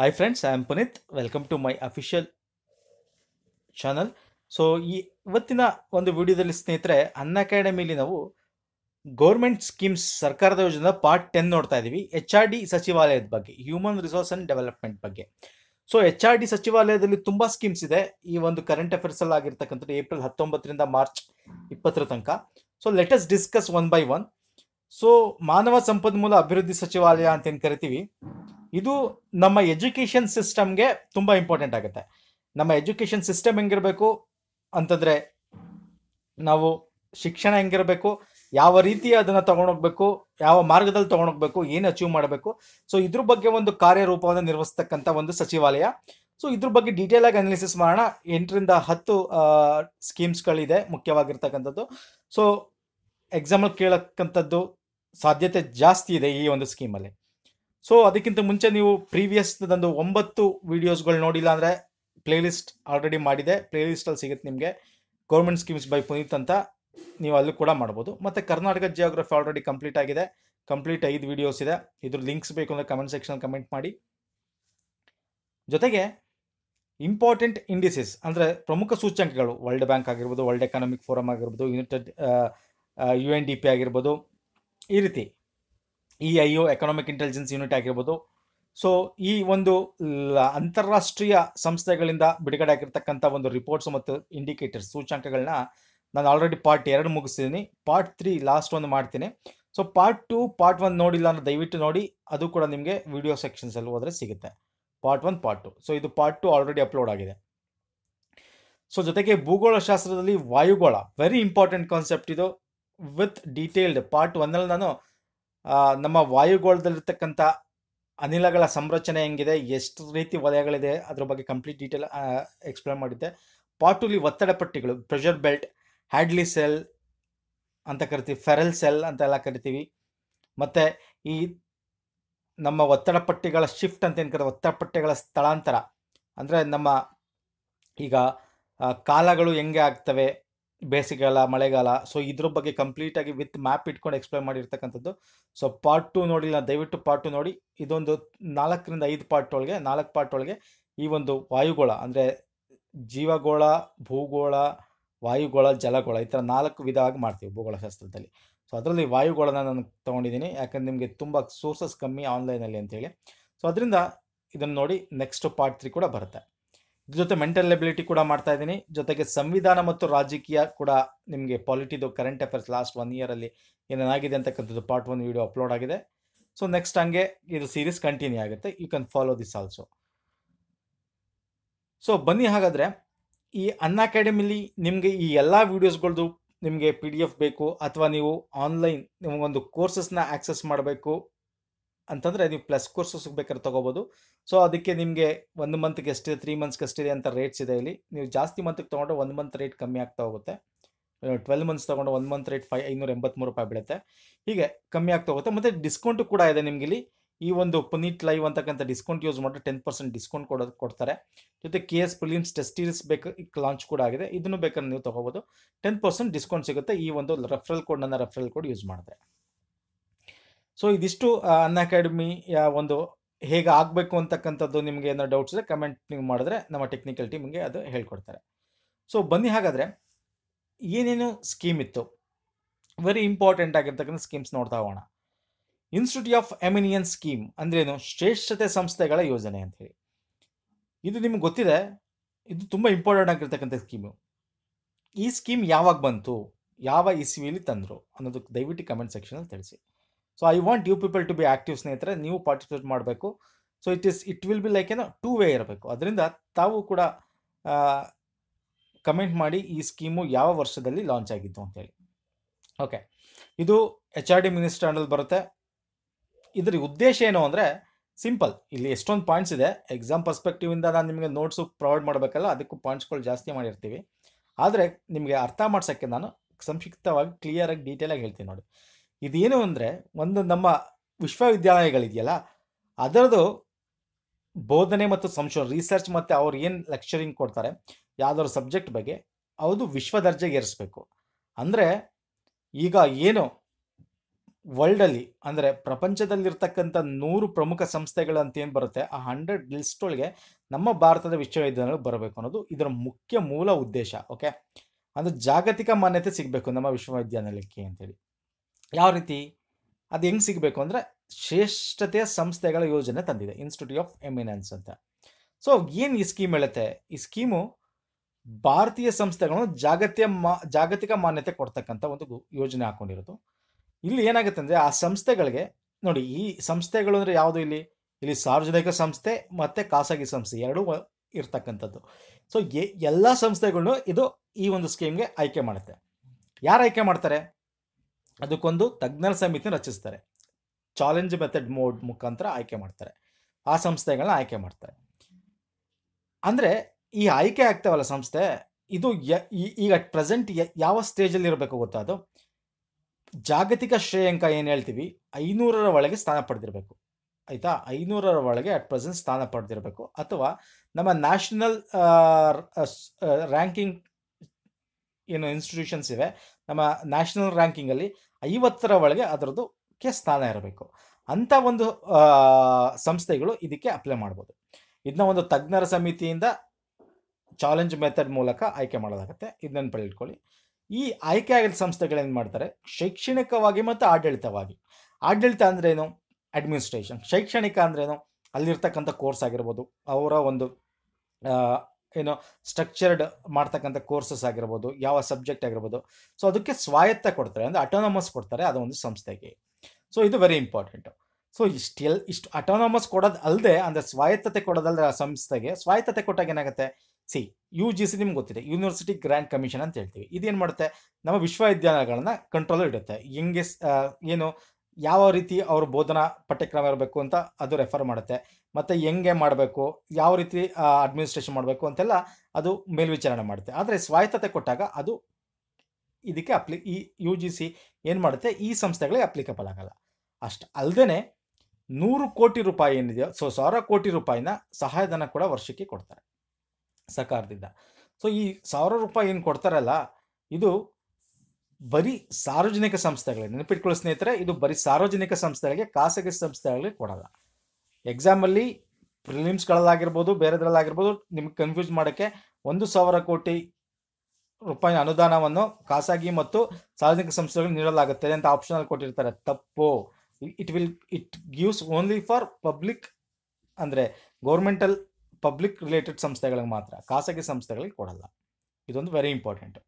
hi friends I am Puneeth welcome to my official channel so ಈ ಇವತ್ತಿನ ಒಂದು ವಿಡಿಯೋದಲ್ಲಿ ಸ್ನೇಹಿತರೆ ಅನ್ನ ಅಕಾಡೆಮಿಲಿ ನಾವು ಗೌರ್ಮೆಂಟ್ ಸ್ಕೀಮ್ಸ್ ಸರ್ಕಾರದ ಯೋಜನೆ ಪಾರ್ಟ್ ಟೆನ್ ನೋಡ್ತಾ ಇದ್ದೀವಿ ಎಚ್ ಆರ್ ಡಿ ಸಚಿವಾಲಯದ ಬಗ್ಗೆ ಹ್ಯೂಮನ್ ರಿಸೋರ್ಸ್ ಆ್ಯಂಡ್ ಡೆವಲಪ್ಮೆಂಟ್ ಬಗ್ಗೆ ಸೊ ಎಚ್ ಆರ್ ಡಿ ಸಚಿವಾಲಯದಲ್ಲಿ ತುಂಬ ಸ್ಕೀಮ್ಸ್ ಇದೆ ಈ ಒಂದು ಕರೆಂಟ್ ಅಫೇರ್ಸಲ್ಲಿ ಆಗಿರ್ತಕ್ಕಂಥದ್ದು ಏಪ್ರಿಲ್ ಹತ್ತೊಂಬತ್ತರಿಂದ ಮಾರ್ಚ್ ಇಪ್ಪತ್ತರ ತನಕ so let's discuss one by one so ಮಾನವ ಸಂಪನ್ಮೂಲ ಅಭಿವೃದ್ಧಿ ಸಚಿವಾಲಯ ಅಂತ ಏನು ಕರಿತೀವಿ ಇದು ನಮ್ಮ ಎಜುಕೇಷನ್ ಸಿಸ್ಟಮ್ಗೆ ತುಂಬ ಇಂಪಾರ್ಟೆಂಟ್ ಆಗುತ್ತೆ ನಮ್ಮ ಎಜುಕೇಷನ್ ಸಿಸ್ಟಮ್ ಹೆಂಗಿರಬೇಕು ಅಂತಂದರೆ ನಾವು ಶಿಕ್ಷಣ ಹೆಂಗಿರಬೇಕು ಯಾವ ರೀತಿ ಅದನ್ನು ತೊಗೊಂಡೋಗ್ಬೇಕು ಯಾವ ಮಾರ್ಗದಲ್ಲಿ ತೊಗೊಂಡೋಗ್ಬೇಕು ಏನು ಅಚೀವ್ ಮಾಡಬೇಕು ಸೊ ಇದ್ರ ಬಗ್ಗೆ ಒಂದು ಕಾರ್ಯರೂಪವನ್ನು ನಿರ್ವಹಿಸ್ತಕ್ಕಂಥ ಒಂದು ಸಚಿವಾಲಯ ಸೊ ಇದ್ರ ಬಗ್ಗೆ ಡೀಟೇಲ್ ಆಗಿ ಅನಾಲಿಸಿಸ್ ಮಾಡೋಣ ಎಂಟರಿಂದ ಹತ್ತು ಸ್ಕೀಮ್ಸ್ಗಳಿದೆ ಮುಖ್ಯವಾಗಿರ್ತಕ್ಕಂಥದ್ದು ಸೊ ಎಕ್ಸಾಮಲ್ ಕೇಳಕ್ಕಂಥದ್ದು ಸಾಧ್ಯತೆ ಜಾಸ್ತಿ ಇದೆ ಈ ಒಂದು ಸ್ಕೀಮಲ್ಲಿ ಸೊ ಅದಕ್ಕಿಂತ ಮುಂಚೆ ನೀವು ಪ್ರೀವಿಯಸ್ ಒಂದು ಒಂಬತ್ತು ವಿಡಿಯೋಸ್ಗಳು ನೋಡಿಲ್ಲ ಅಂದರೆ ಪ್ಲೇಲಿಸ್ಟ್ ಆಲ್ರೆಡಿ ಮಾಡಿದೆ ಪ್ಲೇಲಿಸ್ಟಲ್ಲಿ ಸಿಗುತ್ತೆ ನಿಮಗೆ ಗೌರ್ಮೆಂಟ್ ಸ್ಕೀಮ್ಸ್ ಬೈ ಪುನೀತ್ ಅಂತ ನೀವು ಅಲ್ಲೂ ಕೂಡ ಮಾಡ್ಬೋದು ಮತ್ತು ಕರ್ನಾಟಕ ಜಿಯೋಗ್ರಫಿ ಆಲ್ರೆಡಿ ಕಂಪ್ಲೀಟ್ ಆಗಿದೆ ಕಂಪ್ಲೀಟ್ ಐದು ವಿಡಿಯೋಸ್ ಇದೆ ಇದ್ರ ಲಿಂಕ್ಸ್ ಬೇಕು ಅಂದರೆ ಕಮೆಂಟ್ ಸೆಕ್ಷನ್ ಕಮೆಂಟ್ ಮಾಡಿ ಜೊತೆಗೆ ಇಂಪಾರ್ಟೆಂಟ್ ಇಂಡಿಸಸ್ ಅಂದರೆ ಪ್ರಮುಖ ಸೂಚ್ಯಂಕಗಳು ವರ್ಲ್ಡ್ ಬ್ಯಾಂಕ್ ಆಗಿರ್ಬೋದು ವರ್ಲ್ಡ್ ಎಕನಾಮಿಕ್ ಫೋರಮ್ ಆಗಿರ್ಬೋದು united U N D P ಆಗಿರ್ಬೋದು ಈ ರೀತಿ E I U economic intelligence unit ಆಗಿರ್ಬೋದು ಸೊ ಈ ಒಂದು ಅಂತಾರಾಷ್ಟ್ರೀಯ ಸಂಸ್ಥೆಗಳಿಂದ ಬಿಡುಗಡೆ ಆಗಿರ್ತಕ್ಕಂಥ ಒಂದು ರಿಪೋರ್ಟ್ಸ್ ಮತ್ತು ಇಂಡಿಕೇಟರ್ಸ್ ಸೂಚಾಂಕಗಳನ್ನ ನಾನು ಆಲ್ರೆಡಿ ಪಾರ್ಟ್ ಎರಡು ಮುಗಿಸಿದ್ದೀನಿ ಪಾರ್ಟ್ ತ್ರೀ ಲಾಸ್ಟ್ ಒಂದು ಮಾಡ್ತೀನಿ so part two part one ನೋಡಿಲ್ಲ ಅಂದರೆ ದಯವಿಟ್ಟು ನೋಡಿ ಅದು ಕೂಡ ನಿಮಗೆ ವಿಡಿಯೋ ಸೆಕ್ಷನ್ಸಲ್ಲಿ ಹೋದರೆ ಸಿಗುತ್ತೆ part one part two so ಇದು ಪಾರ್ಟ್ ಟು ಆಲ್ರೆಡಿ ಅಪ್ಲೋಡ್ ಆಗಿದೆ ಸೊ ಜೊತೆಗೆ ಭೂಗೋಳಶಾಸ್ತ್ರದಲ್ಲಿ ವಾಯುಗೋಳ ವೆರಿ ಇಂಪಾರ್ಟೆಂಟ್ ಕಾನ್ಸೆಪ್ಟ್ ಇದು ವಿತ್ ಡೀಟೇಲ್ಡ್ ಪಾರ್ಟ್ ಒನ್ನಲ್ಲಿ ನಾನು ನಮ್ಮ ವಾಯುಗೋಳದಲ್ಲಿರ್ತಕ್ಕಂಥ ಅನಿಲಗಳ ಸಂರಚನೆ ಹೆಂಗಿದೆ ಎಷ್ಟು ರೀತಿ ವಲಯಗಳಿದೆ ಅದ್ರ ಬಗ್ಗೆ ಕಂಪ್ಲೀಟ್ ಡೀಟೇಲ್ ಎಕ್ಸ್ಪ್ಲೇನ್ ಮಾಡಿದ್ದೆ ಪಾಟುಲಿ ಒತ್ತಡ ಪಟ್ಟಿಗಳು ಪ್ರೆಷರ್ ಬೆಲ್ಟ್ ಹ್ಯಾಡ್ಲಿ ಸೆಲ್ ಅಂತ ಕರಿತೀವಿ ಫೆರಲ್ ಸೆಲ್ ಅಂತೆಲ್ಲ ಕರಿತೀವಿ ಮತ್ತು ಈ ನಮ್ಮ ಒತ್ತಡ ಪಟ್ಟಿಗಳ ಶಿಫ್ಟ್ ಅಂತ ಏನು ಕರೀತಾರೆ ಒತ್ತಡ ಪಟ್ಟಿಗಳ ಸ್ಥಳಾಂತರ ಅಂದರೆ ನಮ್ಮ ಈಗ ಕಾಲಗಳು ಹೆಂಗೆ ಆಗ್ತವೆ ಬೇಸಿಗೆಗಾಲ ಮಳೆಗಾಲ ಸೊ ಇದ್ರ ಬಗ್ಗೆ ಕಂಪ್ಲೀಟಾಗಿ ವಿತ್ ಮ್ಯಾಪ್ ಇಟ್ಕೊಂಡು ಎಕ್ಸ್ಪ್ಲೈನ್ ಮಾಡಿರ್ತಕ್ಕಂಥದ್ದು ಸೊ ಪಾರ್ಟ್ ಟು ನೋಡಿಲ್ಲ ದಯವಿಟ್ಟು ಪಾರ್ಟ್ ಟು ನೋಡಿ ಇದೊಂದು ನಾಲ್ಕರಿಂದ ಐದು ಪಾರ್ಟ್ ಒಳಗೆ ನಾಲ್ಕು ಪಾರ್ಟ್ ಒಳಗೆ ಈ ಒಂದು ವಾಯುಗೋಳ ಅಂದರೆ ಜೀವಗೋಳ ಭೂಗೋಳ ವಾಯುಗೋಳ ಜಲಗೋಳ ಈ ಥರ ನಾಲ್ಕು ವಿಧವಾಗಿ ಮಾಡ್ತೀವಿ ಭೂಗೋಳಶಾಸ್ತ್ರದಲ್ಲಿ ಸೊ ಅದರಲ್ಲಿ ವಾಯುಗೋಳನ ನಾನು ತೊಗೊಂಡಿದ್ದೀನಿ ಯಾಕಂದ್ರೆ ನಿಮಗೆ ತುಂಬ ಸೋರ್ಸಸ್ ಕಮ್ಮಿ ಆನ್ಲೈನಲ್ಲಿ ಅಂತೇಳಿ ಸೊ ಅದರಿಂದ ಇದನ್ನು ನೋಡಿ ನೆಕ್ಸ್ಟ್ ಪಾರ್ಟ್ ತ್ರೀ ಕೂಡ ಬರುತ್ತೆ ಜೊತೆ ಮೆಂಟಲ್ ಎಬಿಲಿಟಿ ಕೂಡ ಮಾಡ್ತಾ ಇದ್ದೀನಿ ಜೊತೆಗೆ ಸಂವಿಧಾನ ಮತ್ತು ರಾಜಕೀಯ ಕೂಡ ನಿಮಗೆ ಪಾಲಿಟಿದು ಕರೆಂಟ್ ಅಫೇರ್ಸ್ ಲಾಸ್ಟ್ ಒನ್ ಇಯರಲ್ಲಿ ಏನೇನಾಗಿದೆ ಅಂತಕ್ಕಂಥದ್ದು ಪಾರ್ಟ್ ಒನ್ ವಿಡಿಯೋ ಅಪ್ಲೋಡ್ ಆಗಿದೆ ಸೊ ನೆಕ್ಸ್ಟ್ ಹಂಗೆ ಇದು ಸೀರೀಸ್ ಕಂಟಿನ್ಯೂ ಆಗುತ್ತೆ you can follow this also so ಬನ್ನಿ ಹಾಗಾದರೆ ಈ ಅನ್ ಅಕಾಡೆಮಿಲಿ ನಿಮಗೆ ಈ ಎಲ್ಲ ವೀಡಿಯೋಸ್ಗಳದ್ದು ನಿಮಗೆ ಪಿ ಡಿ ಎಫ್ ಬೇಕು ಅಥವಾ ನೀವು ಆನ್ಲೈನ್ ನಿಮಗೊಂದು ಕೋರ್ಸಸ್ನ ಆಕ್ಸೆಸ್ ಮಾಡಬೇಕು ಅಂತಂದರೆ ನೀವು ಪ್ಲಸ್ ಕೋರ್ಸಸ್ಗೆ ಬೇಕಾದ್ರೆ ತೊಗೋಬೋದು ಸೊ ಅದಕ್ಕೆ ನಿಮಗೆ ಒಂದು ಮಂತ್ಗೆ ಎಷ್ಟಿದೆ ತ್ರೀ ಮಂತ್ಸ್ಗೆ ಎಷ್ಟಿದೆ ಅಂತ ರೇಟ್ಸ್ ಇದೆ ಇಲ್ಲಿ ನೀವು ಜಾಸ್ತಿ ಮಂತ್ಗೆ ತೊಗೊಂಡ್ರೆ ಒಂದು ಮಂತ್ ರೇಟ್ ಕಮ್ಮಿ ಆಗ್ತಾ ಹೋಗುತ್ತೆ ಟ್ವೆಲ್ ಮಂತ್ಸ್ ತೊಗೊಂಡು ಒಂದು ಮಂತ್ ರೇಟ್ ಫೈ ಐನೂರ ಎಂಬತ್ತ್ಮೂರು ರೂಪಾಯಿ ಬೀಳುತ್ತೆ ಹೀಗೆ ಕಮ್ಮಿ ಆಗ್ತಾ ಹೋಗುತ್ತೆ ಮತ್ತು ಡಿಸ್ಕೌಂಟು ಕೂಡ ಇದೆ ನಿಮಗೆ ಇಲ್ಲಿ ಈ ಒಂದು ಪುನೀಟ್ ಲೈವ್ ಅಂತಕ್ಕಂಥ ಡಿಸ್ಕೌಂಟ್ ಯೂಸ್ ಮಾಡಿದ್ರೆ ಟೆನ್ ಪರ್ಸೆಂಟ್ ಡಿಸ್ಕೌಂಟ್ ಕೊಡೋದು ಕೊಡ್ತಾರೆ ಜೊತೆ ಕೆ ಎಸ್ ಫಿಲಿಮ್ಸ್ ಟೆಸ್ಟೀರಿಸ್ ಬೇಕು ಲಾಂಚ್ ಕೂಡ ಆಗಿದೆ ಇದನ್ನು ಬೇಕಾದ್ರೆ ನೀವು ತೊಗೋಬೋದು ಟೆನ್ ಪರ್ಸೆಂಟ್ ಡಿಸ್ಕೌಂಟ್ ಸಿಗುತ್ತೆ ಈ ಒಂದು ರೆಫ್ರಲ್ ಕೋಡ್ ನನ್ನ ರೆಫರಲ್ ಕೋಡ್ ಯೂಸ್ ಮಾಡಿದ್ರೆ ಸೊ ಇದಿಷ್ಟು ಅಕಾಡೆಮಿಯ ಒಂದು ಹೇಗೆ ಆಗಬೇಕು ಅಂತಕ್ಕಂಥದ್ದು ನಿಮಗೆ ಏನೋ ಡೌಟ್ಸ್ ಇದ್ದರೆ ಕಮೆಂಟ್ ನೀವು ಮಾಡಿದ್ರೆ ನಮ್ಮ ಟೆಕ್ನಿಕಲ್ ಟೀಮ್ಗೆ ಅದು ಹೇಳ್ಕೊಡ್ತಾರೆ ಸೊ ಬನ್ನಿ ಹಾಗಾದರೆ ಏನೇನು ಸ್ಕೀಮ್ ಇತ್ತು ವೆರಿ ಇಂಪಾರ್ಟೆಂಟ್ ಆಗಿರ್ತಕ್ಕಂಥ ಸ್ಕೀಮ್ಸ್ ನೋಡ್ತಾ ಹೋಗೋಣ ಇನ್ಸ್ಟಿಟ್ಯೂಟ್ ಆಫ್ ಎಮಿನಿಯನ್ ಸ್ಕೀಮ್ ಅಂದ್ರೇನು ಶ್ರೇಷ್ಠತೆ ಸಂಸ್ಥೆಗಳ ಯೋಜನೆ ಅಂತ ಹೇಳಿ ಇದು ನಿಮ್ಗೆ ಗೊತ್ತಿದೆ ಇದು ತುಂಬ ಇಂಪಾರ್ಟೆಂಟ್ ಆಗಿರ್ತಕ್ಕಂಥ ಸ್ಕೀಮು ಈ ಸ್ಕೀಮ್ ಯಾವಾಗ ಬಂತು ಯಾವ ಇಸ್ವಿಯಲ್ಲಿ ತಂದರು ಅನ್ನೋದಕ್ಕೆ ದಯವಿಟ್ಟು ಕಮೆಂಟ್ ಸೆಕ್ಷನಲ್ಲಿ ತಿಳಿಸಿ so I want you people to be active ಸ್ನೇಹಿತರೆ ನೀವು ಪಾರ್ಟಿಸಿಪೇಟ್ ಮಾಡಬೇಕು so it is it will be like ಏನೋ ಟೂ ವೇ ಇರಬೇಕು ಅದರಿಂದ ತಾವು ಕೂಡ ಕಮೆಂಟ್ ಮಾಡಿ ಈ ಸ್ಕೀಮು ಯಾವ ವರ್ಷದಲ್ಲಿ ಲಾಂಚ್ ಆಗಿತ್ತು ಅಂತೇಳಿ ಓಕೆ ಇದು ಎಚ್ ಆರ್ ಡಿ ಅಂಡಲ್ಲಿ ಬರುತ್ತೆ ಇದರ ಉದ್ದೇಶ ಏನು ಅಂದರೆ ಸಿಂಪಲ್ ಇಲ್ಲಿ ಎಷ್ಟೊಂದು ಪಾಯಿಂಟ್ಸ್ ಇದೆ ಎಕ್ಸಾಮ್ ಇಂದ ನಾನು ನಿಮಗೆ ನೋಟ್ಸು ಪ್ರೊವೈಡ್ ಮಾಡಬೇಕಲ್ಲ ಅದಕ್ಕೂ ಪಾಯಿಂಟ್ಸ್ಗಳು ಜಾಸ್ತಿ ಮಾಡಿರ್ತೀವಿ ಆದರೆ ನಿಮಗೆ ಅರ್ಥ ಮಾಡ್ಸೋಕ್ಕೆ ನಾನು ಸಂಕ್ಷಿಪ್ತವಾಗಿ ಕ್ಲಿಯರಾಗಿ ಡೀಟೇಲಾಗಿ ಹೇಳ್ತೀನಿ ನೋಡಿ ಇದೇನು ಅಂದರೆ ಒಂದು ನಮ್ಮ ವಿಶ್ವವಿದ್ಯಾಲಯಗಳಿದೆಯಲ್ಲ ಅದರದು ಬೋಧನೆ ಮತ್ತು ಸಂಶೋಧನೆ ರಿಸರ್ಚ್ ಮತ್ತು ಅವ್ರು ಏನು ಲೆಕ್ಚರಿಂಗ್ ಕೊಡ್ತಾರೆ ಯಾವುದಾದ್ರು ಸಬ್ಜೆಕ್ಟ್ ಬಗ್ಗೆ ಅದು ವಿಶ್ವ ದರ್ಜೆಗೆ ಏರಿಸಬೇಕು ಅಂದರೆ ಈಗ ಏನು ವರ್ಲ್ಡಲ್ಲಿ ಅಂದರೆ ಪ್ರಪಂಚದಲ್ಲಿರ್ತಕ್ಕಂಥ ನೂರು ಪ್ರಮುಖ ಅಂತ ಏನು ಬರುತ್ತೆ ಆ ಹಂಡ್ರೆಡ್ ಲಿಸ್ಟ್ ಒಳಗೆ ನಮ್ಮ ಭಾರತದ ವಿಶ್ವವಿದ್ಯಾಲಯಗಳು ಬರಬೇಕು ಅನ್ನೋದು ಇದರ ಮುಖ್ಯ ಮೂಲ ಉದ್ದೇಶ ಓಕೆ ಅಂದರೆ ಜಾಗತಿಕ ಮಾನ್ಯತೆ ಸಿಗಬೇಕು ನಮ್ಮ ವಿಶ್ವವಿದ್ಯಾನಿಲಯಕ್ಕೆ ಅಂತೇಳಿ ಯಾವ ರೀತಿ ಅದು ಹೆಂಗೆ ಸಿಗಬೇಕು ಅಂದರೆ ಶ್ರೇಷ್ಠತೆಯ ಸಂಸ್ಥೆಗಳ ಯೋಜನೆ ತಂದಿದೆ ಇನ್ಸ್ಟಿಟ್ಯೂಟ್ ಆಫ್ ಎಮಿನೆನ್ಸ್ ಅಂತ ಸೊ ಏನು ಈ ಸ್ಕೀಮ್ ಹೇಳುತ್ತೆ ಈ ಸ್ಕೀಮು ಭಾರತೀಯ ಸಂಸ್ಥೆಗಳು ಜಾಗತಿಯ ಮಾ ಜಾಗತಿಕ ಮಾನ್ಯತೆ ಕೊಡ್ತಕ್ಕಂಥ ಒಂದು ಯೋಜನೆ ಹಾಕೊಂಡಿರೋದು ಇಲ್ಲಿ ಏನಾಗುತ್ತೆ ಅಂದರೆ ಆ ಸಂಸ್ಥೆಗಳಿಗೆ ನೋಡಿ ಈ ಸಂಸ್ಥೆಗಳು ಅಂದರೆ ಯಾವುದು ಇಲ್ಲಿ ಇಲ್ಲಿ ಸಾರ್ವಜನಿಕ ಸಂಸ್ಥೆ ಮತ್ತು ಖಾಸಗಿ ಸಂಸ್ಥೆ ಎರಡೂ ಇರ್ತಕ್ಕಂಥದ್ದು ಸೊ ಎಲ್ಲ ಸಂಸ್ಥೆಗಳನ್ನೂ ಇದು ಈ ಒಂದು ಸ್ಕೀಮ್ಗೆ ಆಯ್ಕೆ ಮಾಡುತ್ತೆ ಯಾರು ಆಯ್ಕೆ ಮಾಡ್ತಾರೆ ಅದಕ್ಕೊಂದು ತಜ್ಞರ ಸಮಿತಿನ ರಚಿಸ್ತಾರೆ ಚಾಲೆಂಜ್ ಮೆಥಡ್ ಮೋಡ್ ಮುಖಾಂತರ ಆಯ್ಕೆ ಮಾಡ್ತಾರೆ ಆ ಸಂಸ್ಥೆಗಳನ್ನ ಆಯ್ಕೆ ಮಾಡ್ತಾರೆ ಅಂದರೆ ಈ ಆಯ್ಕೆ ಆಗ್ತಾವಲ್ಲ ಸಂಸ್ಥೆ ಇದು ಈಗ ಅಟ್ ಪ್ರೆಸೆಂಟ್ ಯಾವ ಸ್ಟೇಜಲ್ಲಿ ಇರಬೇಕು ಗೊತ್ತಾ ಅದು ಜಾಗತಿಕ ಶ್ರೇಯಾಂಕ ಏನು ಹೇಳ್ತೀವಿ ಐನೂರರ ಒಳಗೆ ಸ್ಥಾನ ಪಡೆದಿರಬೇಕು ಆಯಿತಾ ಐನೂರರ ಒಳಗೆ ಅಟ್ ಪ್ರೆಸೆಂಟ್ ಸ್ಥಾನ ಪಡೆದಿರಬೇಕು ಅಥವಾ ನಮ್ಮ ನ್ಯಾಷನಲ್ ರ್ಯಾಂಕಿಂಗ್ ಏನು ಇನ್ಸ್ಟಿಟ್ಯೂಷನ್ಸ್ ಇವೆ ನಮ್ಮ ನ್ಯಾಷನಲ್ ರ್ಯಾಂಕಿಂಗಲ್ಲಿ ಐವತ್ತರ ಒಳಗೆ ಅದರದ್ದು ಕೆ ಸ್ಥಾನ ಇರಬೇಕು ಅಂಥ ಒಂದು ಸಂಸ್ಥೆಗಳು ಇದಕ್ಕೆ ಅಪ್ಲೈ ಮಾಡ್ಬೋದು ಇದನ್ನ ಒಂದು ತಜ್ಞರ ಸಮಿತಿಯಿಂದ ಚಾಲೆಂಜ್ ಮೆಥಡ್ ಮೂಲಕ ಆಯ್ಕೆ ಮಾಡೋದಾಗುತ್ತೆ ಇದನ್ನ ಪಡೆದಿಟ್ಕೊಳ್ಳಿ ಈ ಆಯ್ಕೆ ಸಂಸ್ಥೆಗಳು ಸಂಸ್ಥೆಗಳೇನು ಮಾಡ್ತಾರೆ ಶೈಕ್ಷಣಿಕವಾಗಿ ಮತ್ತು ಆಡಳಿತವಾಗಿ ಆಡಳಿತ ಅಂದ್ರೇನು ಅಡ್ಮಿನಿಸ್ಟ್ರೇಷನ್ ಶೈಕ್ಷಣಿಕ ಅಂದ್ರೇನು ಅಲ್ಲಿರ್ತಕ್ಕಂಥ ಕೋರ್ಸ್ ಆಗಿರ್ಬೋದು ಅವರ ಒಂದು ಏನೋ ಸ್ಟ್ರಕ್ಚರ್ಡ್ ಮಾಡ್ತಕ್ಕಂಥ ಕೋರ್ಸಸ್ ಆಗಿರ್ಬೋದು ಯಾವ ಸಬ್ಜೆಕ್ಟ್ ಆಗಿರ್ಬೋದು ಸೊ ಅದಕ್ಕೆ ಸ್ವಾಯತ್ತ ಕೊಡ್ತಾರೆ ಅಂದರೆ ಅಟೋನಮಸ್ ಕೊಡ್ತಾರೆ ಅದು ಒಂದು ಸಂಸ್ಥೆಗೆ ಸೊ ಇದು ವೆರಿ ಇಂಪಾರ್ಟೆಂಟು ಸೊ ಇಷ್ಟೆಲ್ ಇಷ್ಟು ಅಟೋನಮಸ್ ಕೊಡೋದು ಅಲ್ಲದೆ ಅಂದರೆ ಸ್ವಾಯತ್ತತೆ ಕೊಡೋದಲ್ಲದೆ ಆ ಸಂಸ್ಥೆಗೆ ಸ್ವಾಯತ್ತತೆ ಕೊಟ್ಟಾಗ ಏನಾಗುತ್ತೆ ಸಿ ಯು ಜಿ ಸಿ ನಿಮ್ಗೆ ಗೊತ್ತಿದೆ ಯೂನಿವರ್ಸಿಟಿ ಗ್ರ್ಯಾಂಡ್ ಕಮಿಷನ್ ಅಂತ ಹೇಳ್ತೀವಿ ಇದೇನು ಮಾಡುತ್ತೆ ನಮ್ಮ ವಿಶ್ವವಿದ್ಯಾಲಯಗಳನ್ನ ಕಂಟ್ರೋಲ್ ಇಡುತ್ತೆ ಹೆಂಗೆ ಏನು ಯಾವ ರೀತಿ ಅವ್ರ ಬೋಧನಾ ಪಠ್ಯಕ್ರಮ ಇರಬೇಕು ಅಂತ ಅದು ರೆಫರ್ ಮಾಡುತ್ತೆ ಮತ್ತು ಹೆಂಗೆ ಮಾಡಬೇಕು ಯಾವ ರೀತಿ ಅಡ್ಮಿನಿಸ್ಟ್ರೇಷನ್ ಮಾಡಬೇಕು ಅಂತೆಲ್ಲ ಅದು ಮೇಲ್ವಿಚಾರಣೆ ಮಾಡುತ್ತೆ ಆದರೆ ಸ್ವಾಯತ್ತತೆ ಕೊಟ್ಟಾಗ ಅದು ಇದಕ್ಕೆ ಅಪ್ಲಿ ಈ ಯು ಜಿ ಸಿ ಏನು ಮಾಡುತ್ತೆ ಈ ಸಂಸ್ಥೆಗಳಿಗೆ ಅಪ್ಲಿಕಬಲ್ ಆಗಲ್ಲ ಅಷ್ಟು ಅಲ್ಲದೆ ನೂರು ಕೋಟಿ ರೂಪಾಯಿ ಏನಿದೆಯೋ ಸೊ ಸಾವಿರ ಕೋಟಿ ರೂಪಾಯಿನ ಸಹಾಯಧನ ಕೂಡ ವರ್ಷಕ್ಕೆ ಕೊಡ್ತಾರೆ ಸರ್ಕಾರದಿಂದ ಸೊ ಈ ಸಾವಿರ ರೂಪಾಯಿ ಏನು ಕೊಡ್ತಾರಲ್ಲ ಇದು ಬರೀ ಸಾರ್ವಜನಿಕ ಸಂಸ್ಥೆಗಳಿಗೆ ನೆನಪಿಟ್ಕೊಳ್ಳೋ ಸ್ನೇಹಿತರೆ ಇದು ಬರೀ ಸಾರ್ವಜನಿಕ ಸಂಸ್ಥೆಗಳಿಗೆ ಖಾಸಗಿ ಸಂಸ್ಥೆಗಳಿಗೆ ಕೊಡಲ್ಲ ಎಕ್ಸಾಮಲ್ಲಿ ಪ್ರಿಲಿಮ್ಸ್ಗಳಲ್ಲಾಗಿರ್ಬೋದು ಬೇರೆದ್ರಲ್ಲಾಗಿರ್ಬೋದು ನಿಮ್ಗೆ ಕನ್ಫ್ಯೂಸ್ ಮಾಡೋಕ್ಕೆ ಒಂದು ಸಾವಿರ ಕೋಟಿ ರೂಪಾಯಿ ಅನುದಾನವನ್ನು ಖಾಸಗಿ ಮತ್ತು ಸಾರ್ವಜನಿಕ ಸಂಸ್ಥೆಗಳಿಗೆ ನೀಡಲಾಗುತ್ತದೆ ಅಂತ ಆಪ್ಷನಲ್ ಕೊಟ್ಟಿರ್ತಾರೆ ತಪ್ಪು it will it gives only for public ಅಂದರೆ ಗೌರ್ಮೆಂಟಲ್ ಪಬ್ಲಿಕ್ ರಿಲೇಟೆಡ್ ಸಂಸ್ಥೆಗಳಿಗೆ ಮಾತ್ರ ಖಾಸಗಿ ಸಂಸ್ಥೆಗಳಿಗೆ ಕೊಡಲ್ಲ ಇದೊಂದು ವೆರಿ ಇಂಪಾರ್ಟೆಂಟ್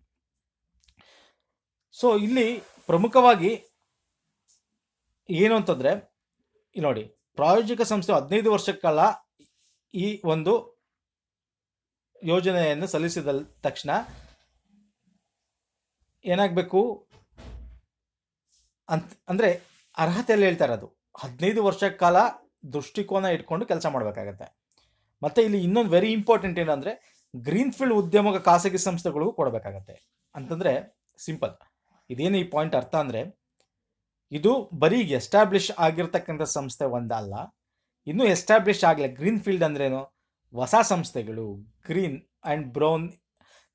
ಸೊ ಇಲ್ಲಿ ಪ್ರಮುಖವಾಗಿ ಏನು ಅಂತಂದರೆ ನೋಡಿ ಪ್ರಾಯೋಜಿಕ ಸಂಸ್ಥೆ ಹದಿನೈದು ವರ್ಷಕ್ಕಲ್ಲ ಈ ಒಂದು ಯೋಜನೆಯನ್ನು ಸಲ್ಲಿಸಿದ ತಕ್ಷಣ ಏನಾಗಬೇಕು ಅಂತ ಅಂದರೆ ಅರ್ಹತೆಯಲ್ಲಿ ಹೇಳ್ತಾರೆ ಅದು ಹದಿನೈದು ವರ್ಷ ಕಾಲ ದೃಷ್ಟಿಕೋನ ಇಟ್ಕೊಂಡು ಕೆಲಸ ಮಾಡಬೇಕಾಗತ್ತೆ ಮತ್ತು ಇಲ್ಲಿ ಇನ್ನೊಂದು ವೆರಿ ಇಂಪಾರ್ಟೆಂಟ್ ಏನಂದರೆ ಗ್ರೀನ್ಫೀಲ್ಡ್ ಉದ್ಯಮಕ್ಕೆ ಖಾಸಗಿ ಸಂಸ್ಥೆಗಳಿಗೂ ಕೊಡಬೇಕಾಗತ್ತೆ ಅಂತಂದರೆ ಸಿಂಪಲ್ ಇದೇನು ಈ ಪಾಯಿಂಟ್ ಅರ್ಥ ಅಂದರೆ ಇದು ಬರೀ ಎಸ್ಟಾಬ್ಲಿಷ್ ಆಗಿರ್ತಕ್ಕಂಥ ಸಂಸ್ಥೆ ಒಂದಲ್ಲ ಇನ್ನೂ ಎಸ್ಟಾಬ್ಲಿಷ್ ಆಗಲಿ ಗ್ರೀನ್ ಫೀಲ್ಡ್ ಅಂದ್ರೇನು ಹೊಸ ಸಂಸ್ಥೆಗಳು ಗ್ರೀನ್ ಆ್ಯಂಡ್ ಬ್ರೌನ್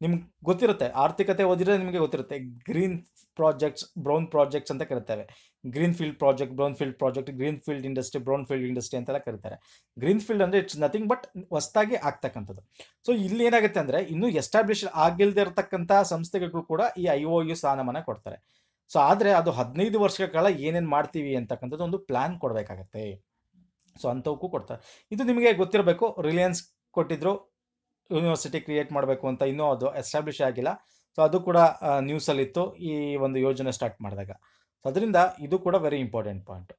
ನಿಮ್ಗೆ ಗೊತ್ತಿರುತ್ತೆ ಆರ್ಥಿಕತೆ ಓದಿದ್ರೆ ನಿಮಗೆ ಗೊತ್ತಿರುತ್ತೆ ಗ್ರೀನ್ ಪ್ರಾಜೆಕ್ಟ್ಸ್ ಬ್ರೌನ್ ಪ್ರಾಜೆಕ್ಟ್ಸ್ ಅಂತ ಕರೀತಾರೆ green field project brown field project green field industry brown field industry ಅಂತೆಲ್ಲ ಕರೀತಾರೆ ಗ್ರೀನ್ ಫೀಲ್ಡ್ ಅಂದರೆ ಇಟ್ಸ್ ನಥಿಂಗ್ ಬಟ್ ಹೊಸ್ದಾಗಿ ಆಗ್ತಕ್ಕಂಥದ್ದು ಸೊ ಇಲ್ಲಿ ಏನಾಗುತ್ತೆ ಅಂದರೆ ಇನ್ನೂ ಎಸ್ಟಾಬ್ಲಿಷ್ ಆಗಿಲ್ಲದೆ ಇರತಕ್ಕಂಥ ಸಂಸ್ಥೆಗಳಿಗೂ ಕೂಡ ಈ ಐ ಒ ಯು ಸ್ಥಾನಮಾನ ಕೊಡ್ತಾರೆ ಸೊ ಆದರೆ ಅದು ಹದಿನೈದು ವರ್ಷಗಳ ಕಾಲ ಏನೇನು ಮಾಡ್ತೀವಿ ಅಂತಕ್ಕಂಥದ್ದು ಒಂದು ಪ್ಲ್ಯಾನ್ ಕೊಡಬೇಕಾಗತ್ತೆ ಸೊ ಅಂಥವಕ್ಕೂ ಕೊಡ್ತಾರೆ ಇದು ನಿಮಗೆ ಗೊತ್ತಿರಬೇಕು ರಿಲಯನ್ಸ್ ಕೊಟ್ಟಿದ್ರು ಯೂನಿವರ್ಸಿಟಿ ಕ್ರಿಯೇಟ್ ಮಾಡಬೇಕು ಅಂತ ಇನ್ನೂ ಅದು ಎಸ್ಟಾಬ್ಲಿಷ್ ಆಗಿಲ್ಲ ಸೊ ಅದು ಕೂಡ ನ್ಯೂಸಲ್ಲಿತ್ತು ಈ ಒಂದು ಯೋಜನೆ ಸ್ಟಾರ್ಟ್ ಮಾಡಿದಾಗ ಸೊ ಅದರಿಂದ ಇದು ಕೂಡ ವೆರಿ ಇಂಪಾರ್ಟೆಂಟ್ ಪಾಯಿಂಟ್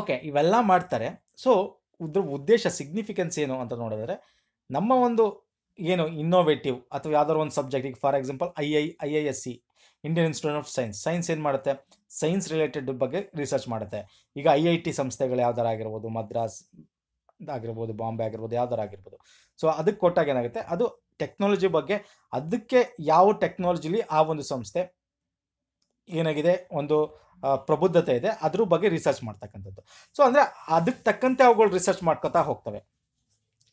ಓಕೆ ಇವೆಲ್ಲ ಮಾಡ್ತಾರೆ ಸೊ ಇದ್ರ ಉದ್ದೇಶ ಸಿಗ್ನಿಫಿಕೆನ್ಸ್ ಏನು ಅಂತ ನೋಡಿದರೆ ನಮ್ಮ ಒಂದು ಏನು ಇನ್ನೋವೇಟಿವ್ ಅಥವಾ ಯಾವ್ದಾದ್ರು ಒಂದು ಸಬ್ಜೆಕ್ಟಿಗೆ for example I I I I S C Indian institute of science science ಏನು ಮಾಡುತ್ತೆ ಸೈನ್ಸ್ ರಿಲೇಟೆಡ್ ಬಗ್ಗೆ ರಿಸರ್ಚ್ ಮಾಡುತ್ತೆ ಈಗ ಐ ಐ ಟಿ ಸಂಸ್ಥೆಗಳು ಯಾವ್ದಾರ ಆಗಿರ್ಬೋದು ಮದ್ರಾಸ್ ಆಗಿರ್ಬೋದು ಬಾಂಬೆ ಆಗಿರ್ಬೋದು ಯಾವ್ದಾರು ಆಗಿರ್ಬೋದು ಸೊ ಅದಕ್ಕೆ ಕೊಟ್ಟಾಗ ಏನಾಗುತ್ತೆ ಅದು ಟೆಕ್ನಾಲಜಿ ಬಗ್ಗೆ ಅದಕ್ಕೆ ಯಾವ ಟೆಕ್ನಾಲಜಿಲಿ ಆ ಒಂದು ಸಂಸ್ಥೆ ಏನಾಗಿದೆ ಒಂದು ಪ್ರಬುದ್ಧತೆ ಇದೆ ಅದ್ರ ಬಗ್ಗೆ ರಿಸರ್ಚ್ ಮಾಡ್ತಕ್ಕಂಥದ್ದು ಸೊ ಅಂದರೆ ಅದಕ್ಕೆ ತಕ್ಕಂತೆ ಅವುಗಳು ರಿಸರ್ಚ್ ಮಾಡ್ಕೋತಾ ಹೋಗ್ತವೆ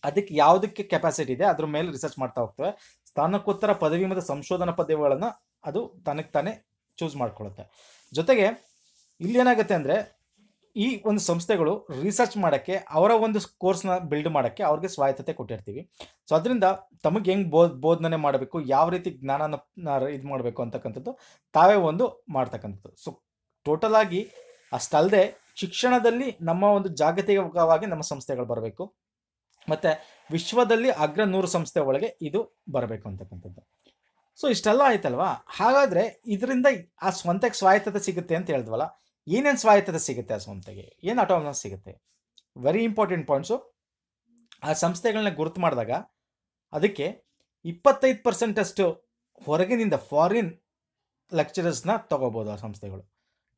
ಅದಕ್ಕೆ ಯಾವುದಕ್ಕೆ ಕೆಪಾಸಿಟಿ ಇದೆ ಅದ್ರ ಮೇಲೆ ರಿಸರ್ಚ್ ಮಾಡ್ತಾ ಹೋಗ್ತವೆ ಸ್ಥಾನಕೋತ್ತರ ಪದವಿ ಮತ್ತು ಸಂಶೋಧನಾ ಪದವಿಗಳನ್ನು ಅದು ತನಗೆ ತಾನೇ ಚೂಸ್ ಮಾಡ್ಕೊಳುತ್ತೆ ಜೊತೆಗೆ ಇಲ್ಲಿ ಏನಾಗುತ್ತೆ ಅಂದರೆ ಈ ಒಂದು ಸಂಸ್ಥೆಗಳು ರಿಸರ್ಚ್ ಮಾಡೋಕ್ಕೆ ಅವರ ಒಂದು ಕೋರ್ಸ್ನ ಬಿಲ್ಡ್ ಮಾಡೋಕ್ಕೆ ಅವ್ರಿಗೆ ಸ್ವಾಯತ್ತತೆ ಕೊಟ್ಟಿರ್ತೀವಿ ಸೊ ಅದರಿಂದ ತಮಗೆ ಹೆಂಗೆ ಬೋ ಬೋಧನೆ ಮಾಡಬೇಕು ಯಾವ ರೀತಿ ಜ್ಞಾನನ ಇದು ಮಾಡಬೇಕು ಅಂತಕ್ಕಂಥದ್ದು ತಾವೇ ಒಂದು ಮಾಡ್ತಕ್ಕಂಥದ್ದು ಸೊ ಟೋಟಲ್ ಆಗಿ ಅಷ್ಟಲ್ಲದೆ ಶಿಕ್ಷಣದಲ್ಲಿ ನಮ್ಮ ಒಂದು ಜಾಗತಿಕವಾಗಿ ನಮ್ಮ ಸಂಸ್ಥೆಗಳು ಬರಬೇಕು ಮತ್ತು ವಿಶ್ವದಲ್ಲಿ ಅಗ್ರ ನೂರು ಸಂಸ್ಥೆ ಒಳಗೆ ಇದು ಬರಬೇಕು ಅಂತಕ್ಕಂಥದ್ದು ಸೊ ಇಷ್ಟೆಲ್ಲ ಆಯ್ತಲ್ವಾ ಹಾಗಾದ್ರೆ ಇದರಿಂದ ಆ ಸ್ವಂತಕ್ಕೆ ಸ್ವಾಯತ್ತತೆ ಸಿಗುತ್ತೆ ಅಂತ ಹೇಳಿದ್ವಲ್ಲ ಏನೇನು ಸ್ವಾಯತ್ತತೆ ಸಿಗುತ್ತೆ ಆ ಸ್ವಂತಗೆ ಏನು ಆಟೋನಮಸ್ ಸಿಗುತ್ತೆ ವೆರಿ ಇಂಪಾರ್ಟೆಂಟ್ ಪಾಯಿಂಟ್ಸು ಆ ಸಂಸ್ಥೆಗಳನ್ನ ಗುರುತು ಮಾಡಿದಾಗ ಅದಕ್ಕೆ ಇಪ್ಪತ್ತೈದು ಪರ್ಸೆಂಟಷ್ಟು ಹೊರಗಿನಿಂದ ಫಾರಿನ್ ಲೆಕ್ಚರರ್ಸ್ನ ತೊಗೋಬೋದು ಆ ಸಂಸ್ಥೆಗಳು